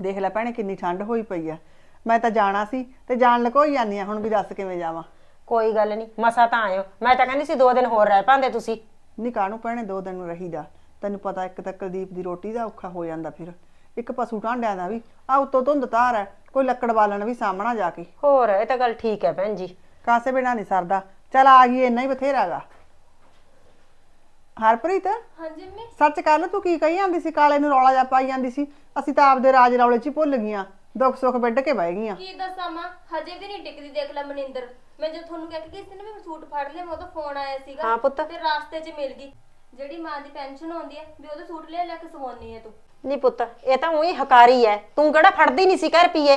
ਦੇਖ ਲੈ ਭੈਣੇ ਕਿੰਨੀ ਠੰਡ ਹੋਈ ਪਈ ਆ ਮੈਂ ਤਾਂ ਜਾਣਾ ਸੀ ਤੇ ਜਾਣ ਹੀ ਜਾਂਦੀ ਆ ਹੁਣ ਵੀ ਦੱਸ ਕਿਵੇਂ ਜਾਵਾਂ ਕੋਈ ਗੱਲ ਨਹੀਂ ਮਸਾ ਤਾਂ ਆਇਓ ਮੈਂ ਤਾਂ ਕਹਿੰਦੀ ਸੀ ਦੋ ਦਿਨ ਹੋਰ ਰਹਿ ਪਾਂਦੇ ਤੁਸੀਂ ਨਹੀਂ ਕਾਣੂ ਭੈਣੇ ਦੋ ਦਿਨ ਰਹੀਦਾ ਤੈਨੂੰ ਪਤਾ ਇੱਕ ਤਾਂ ਕੁਲਦੀਪ ਦੀ ਰੋਟੀ ਦਾ ਔਖਾ ਹੋ ਜਾਂਦਾ ਫਿਰ ਇੱਕ ਪਸ਼ੂ ਢਾਂਡਿਆਂ ਦਾ ਵੀ ਆ ਉਤੋਂ ਧੁੰਦ ਧਾਰ ਹੈ ਕੋਈ ਲੱਕੜ ਬਾਲਣ ਵੀ ਸਾਹਮਣਾ ਜਾ ਕੇ ਹੋਰ ਇਹ ਤਾਂ ਗੱਲ ਠੀਕ ਹੈ ਭੈਣ ਜੀ ਕਾਸੇ ਬਿਨਾ ਨਹੀਂ ਸਰਦਾ ਚਲ ਆ ਗਈ ਇੰਨਾ ਹੀ ਬਥੇਰਾਗਾ ਹਰਪ੍ਰੀਤ ਹਾਂਜੀ ਮੰਮੀ ਸੱਚ ਲੈ ਤੂੰ ਕੀ ਕਹੀ ਜਾਂਦੀ ਸੀ ਕਾਲੇ ਨੂੰ ਰੌਲਾ ਜਾ ਪਾਈ ਜਾਂਦੀ ਸੀ ਅਸੀਂ ਤਾਂ ਆਪਦੇ ਰਾਜ ਰੌਲੇ 'ਚ ਭੁੱਲ ਗਈਆਂ ਦੁੱਖ ਸੁੱਖ ਵੱਢ ਕੇ ਬਹਿ ਗਈਆਂ ਕੀ ਦੱਸਾਂ ਮਾਂ ਹਜੇ ਵੀ ਨਹੀਂ ਟਿਕਦੀ ਦੇਖ ਲੈ ਮਨਿੰਦਰ ਮੈਂ ਜੇ ਤੁਹਾਨੂੰ ਕਹਿ ਕੇ ਕਿਸ ਨੇ ਵੀ ਸੂਟ ਫੜ ਲਿਆ ਮੈਂ ਉਹਦਾ ਫੋਨ ਆਇਆ ਸੀਗਾ ਹਾਂ ਪੁੱਤ। ਫਿਰ ਰਾਸਤੇ 'ਚ ਮਿਲ ਗਈ ਜਿਹੜੀ ਮਾਂ ਦੀ ਪੈਨਸ਼ਨ ਆਉਂਦੀ ਹੈ ਵੀ ਉਹਦਾ ਸੂਟ ਲੈ ਲੈ ਕੇ ਸਵਾਉਣੀ ਹੈ ਤੂੰ ਨਹੀਂ ਪੁੱਤ ਇਹ ਤਾਂ ਉਹੀ ਹਕਾਰੀ ਐ ਤੂੰ ਕਿਹੜਾ ਫੜਦੀ ਨਹੀਂ ਸੀ ਘਰ ਪੀਏ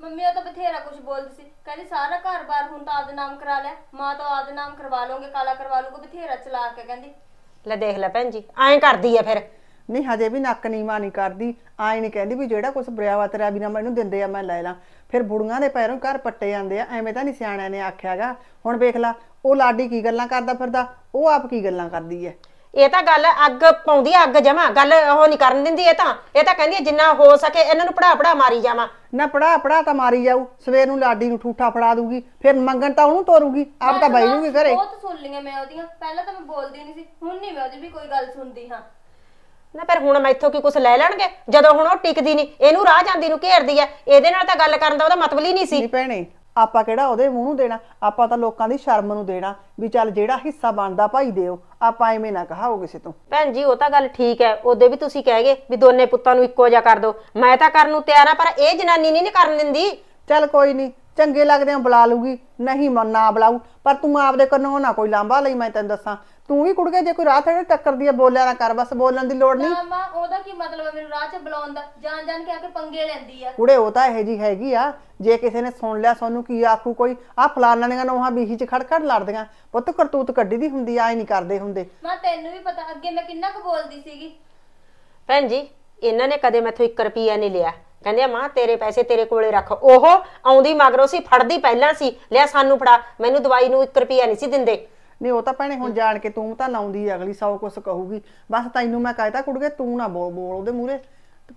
ਮੰਮੀ ਉਹ ਤਾਂ ਬਥੇਰਾ ਕੁਝ ਬੋਲਦੀ ਸੀ ਕਹਿੰਦੀ ਸਾਰਾ ਘਰ-ਬਾਰ ਹੁਣ ਤਾਂ ਆਪਦੇ ਨਾਮ ਕਰਾ ਲਿਆ ਮਾਂ ਤਾਂ ਆਪਦੇ ਨਾਮ ਕਰਵਾ ਲਓਗੇ ਕਾਲਾ ਕਰਵਾ ਲਓਗੇ ਬਥੇਰਾ ਚਲਾ ਕੇ ਕਹਿੰਦੀ ਲੈ ਦੇਖ ਲੈ ਭੈਣ ਜੀ ਐਂ ਕਰਦੀ ਐ ਫਿਰ ਨਹੀਂ ਹਜੇ ਵੀ ਨੱਕ ਨੀਵਾ ਨਹੀਂ ਕਰਦੀ ਆਏ ਨਹੀਂ ਕਹਿੰਦੀ ਵੀ ਜਿਹੜਾ ਕੁਝ ਬਰਿਆਵਾ ਤੇਰਾ ਵੀ ਨਾ ਮੈਨੂੰ ਦਿੰਦੇ ਆ ਮੈਂ ਲੈ ਲਾਂ ਫਿਰ ਬੁੜੀਆਂ ਦੇ ਪੈਰੋਂ ਘਰ ਪੱਟੇ ਜਾਂਦੇ ਆ ਐਵੇਂ ਤਾਂ ਨਹੀਂ ਸਿਆਣਿਆਂ ਨੇ ਆਖਿਆਗਾ ਹੁਣ ਵੇਖ ਲਾ ਉਹ ਲਾਡੀ ਕੀ ਗੱਲਾਂ ਕਰਦਾ ਫਿਰਦਾ ਉਹ ਆਪ ਕੀ ਗੱਲਾਂ ਕਰਦੀ ਐ ਇਹ ਤਾਂ ਗੱਲ ਅੱਗ ਪਾਉਂਦੀ ਅੱਗ ਜਮਾ ਗੱਲ ਉਹ ਨਹੀਂ ਕਰਨ ਦਿੰਦੀ ਇਹ ਤਾਂ ਇਹ ਤਾਂ ਕਹਿੰਦੀ ਜਿੰਨਾ ਹੋ ਸਕੇ ਇਹਨਾਂ ਨੂੰ ਪੜਾ ਪੜਾ ਮਾਰੀ ਜਾਵਾਂ ਨਾ ਪੜਾ ਪੜਾ ਤਾਂ ਮਾਰੀ ਜਾਊ ਸਵੇਰ ਨੂੰ ਲਾਡੀ ਨੂੰ ਠੂਠਾ ਫੜਾ ਦੂਗੀ ਫਿਰ ਮੰਗਣ ਤਾਂ ਉਹਨੂੰ ਤੋਰੂਗੀ ਆਪ ਤਾਂ ਬਾਈ ਨੂੰ ਵੀ ਘਰੇ ਬਹੁਤ ਸੁਣ ਲੀਆਂ ਮੈਂ ਉਹਦੀਆਂ ਪਹਿਲਾਂ ਤਾਂ ਮੈਂ ਬੋਲਦੀ ਨਹੀਂ ਸੀ ਹੁਣ ਨਹੀਂ ਮੈਂ ਉਹਦੀ ਵੀ ਕੋਈ ਗੱਲ ਸੁਣਦੀ ਹਾਂ ਨਾ ਪਰ ਹੁਣ ਮੈਥੋਂ ਕੀ ਕੁਝ ਲੈ ਲੈਣਗੇ ਜਦੋਂ ਹੁਣ ਉਹ ਟਿਕਦੀ ਨਹੀਂ ਇਹਨੂੰ ਰਾਹ ਜਾਂਦੀ ਨੂੰ ਘੇਰਦੀ ਐ ਇਹਦੇ ਨਾਲ ਤਾਂ ਗੱਲ ਕਰਨ ਦਾ ਉਹਦਾ ਮਤਲਬ ਹੀ ਨਹੀਂ ਸੀ ਭੈਣੇ ਆਪਾਂ ਕਿਹੜਾ ਉਹਦੇ ਮੂੰਹ ਨੂੰ ਦੇਣਾ ਆਪਾਂ ਤਾਂ ਲੋਕਾਂ ਦੀ ਸ਼ਰਮ ਨੂੰ ਦੇਣਾ ਵੀ ਚੱਲ ਜਿਹੜਾ ਹਿੱਸਾ ਬਣਦਾ ਭਾਈ ਦਿਓ ਆਪਾਂ ਐਵੇਂ ਨਾ ਕਹਾਓ ਕਿਸੇ ਤੋਂ ਭੈਣ ਜੀ ਉਹ ਤਾਂ ਗੱਲ ਠੀਕ ਐ ਉਹਦੇ ਵੀ ਤੁਸੀਂ ਕਹਿਗੇ ਵੀ ਦੋਨੇ ਪੁੱਤਾਂ ਨੂੰ ਇੱਕੋ ਜਿਹਾ ਕਰ ਦਿਓ ਮੈਂ ਤਾਂ ਕਰਨ ਨੂੰ ਤਿਆਰ ਆ ਪਰ ਇਹ ਜਨਾਨੀ ਨਹੀਂ ਕਰਨ ਦਿੰਦੀ ਚੱਲ ਕੋਈ ਨਹੀਂ ਚੰਗੇ ਲੱਗਦੇ ਆ ਬੁਲਾ ਲੂਗੀ ਨਹੀਂ ਮਨ ਨਾ ਪਰ ਤੂੰ ਆਪਦੇ ਕੰਨੋਂ ਨਾ ਕੋਈ ਲਾਂਭਾ ਲਈ ਮੈਂ ਤੈਨੂੰ ਦੱਸਾਂ ਤੂੰ ਵੀ ਕੁੜ ਗਿਆ ਜੇ ਕੋਈ ਰਾਹ ਥੜੇ ਟੱਕਰਦੀ ਆ ਬੋਲਿਆ ਨਾ ਕਰ ਬਸ ਬੋਲਣ ਦੀ ਲੋੜ ਨਹੀਂ ਮਾਮਾ ਮਾਂ ਉਹਦਾ ਕੀ ਮਤਲਬ ਹੈ ਮੈਨੂੰ ਰਾਹ 'ਚ ਬੁਲਾਉਣ ਦਾ ਜਾਣ ਜਾਣ ਕੇ ਆ ਕੇ ਪੰਗੇ ਲੈਂਦੀ ਆ ਕੁੜੇ ਉਹ ਤਾਂ ਇਹ ਜੀ ਹੈਗੀ ਆ ਜੇ ਕਿਸੇ ਨੇ ਸੁਣ ਲਿਆ ਸਾਨੂੰ ਕੀ ਆਖੂ ਕੋਈ ਆ ਫਲਾਨਣੀਆਂ ਨੂੰ ਨੋਹਾ ਬੀਹੀ 'ਚ ਖੜਖੜ ਲੜਦੀਆਂ ਪੁੱਤ ਕਰਤੂਤ ਕੱਢੀ ਦੀ ਹੁੰਦੀ ਆ ਐ ਨਹੀਂ ਕਰਦੇ ਹੁੰਦੇ ਮਾਂ ਤੈਨੂੰ ਵੀ ਪਤਾ ਅੱਗੇ ਮੈਂ ਕਿੰਨਾ ਕੁ ਬੋਲਦੀ ਸੀਗੀ ਭੈਣ ਜੀ ਇਹਨਾਂ ਨੇ ਕਦੇ ਮੈਥੋਂ 1 ਰੁਪਿਆ ਨਹੀਂ ਲਿਆ ਕਹਿੰਦੇ ਮਾਂ ਤੇਰੇ ਪੈਸੇ ਤੇਰੇ ਕੋਲੇ ਰੱਖ ਉਹ ਆਉਂਦੀ ਮਗਰੋਂ ਸੀ ਫੜਦੀ ਪਹਿਲਾਂ ਸੀ ਲਿਆ ਸਾਨੂੰ ਫੜਾ ਮੈਨੂੰ ਦਵਾਈ ਨੂੰ 1 ਰੁਪਿਆ ਨਹੀਂ ਸੀ ਦਿੰਦੇ ਨਹੀਂ ਉਹ ਤਾਂ ਭੈਣੇ ਹੁਣ ਜਾਣ ਕੇ ਤੂੰ ਤਾਂ ਲਾਉਂਦੀ ਅਗਲੀ ਸੌ ਕੁਛ ਕਹੂਗੀ ਬਸ ਤੈਨੂੰ ਮੈਂ ਕਹਿਤਾ ਕੁੜਗੇ ਤੂੰ ਨਾ ਬੋਲ ਬੋਲ ਉਹਦੇ ਮੂਹਰੇ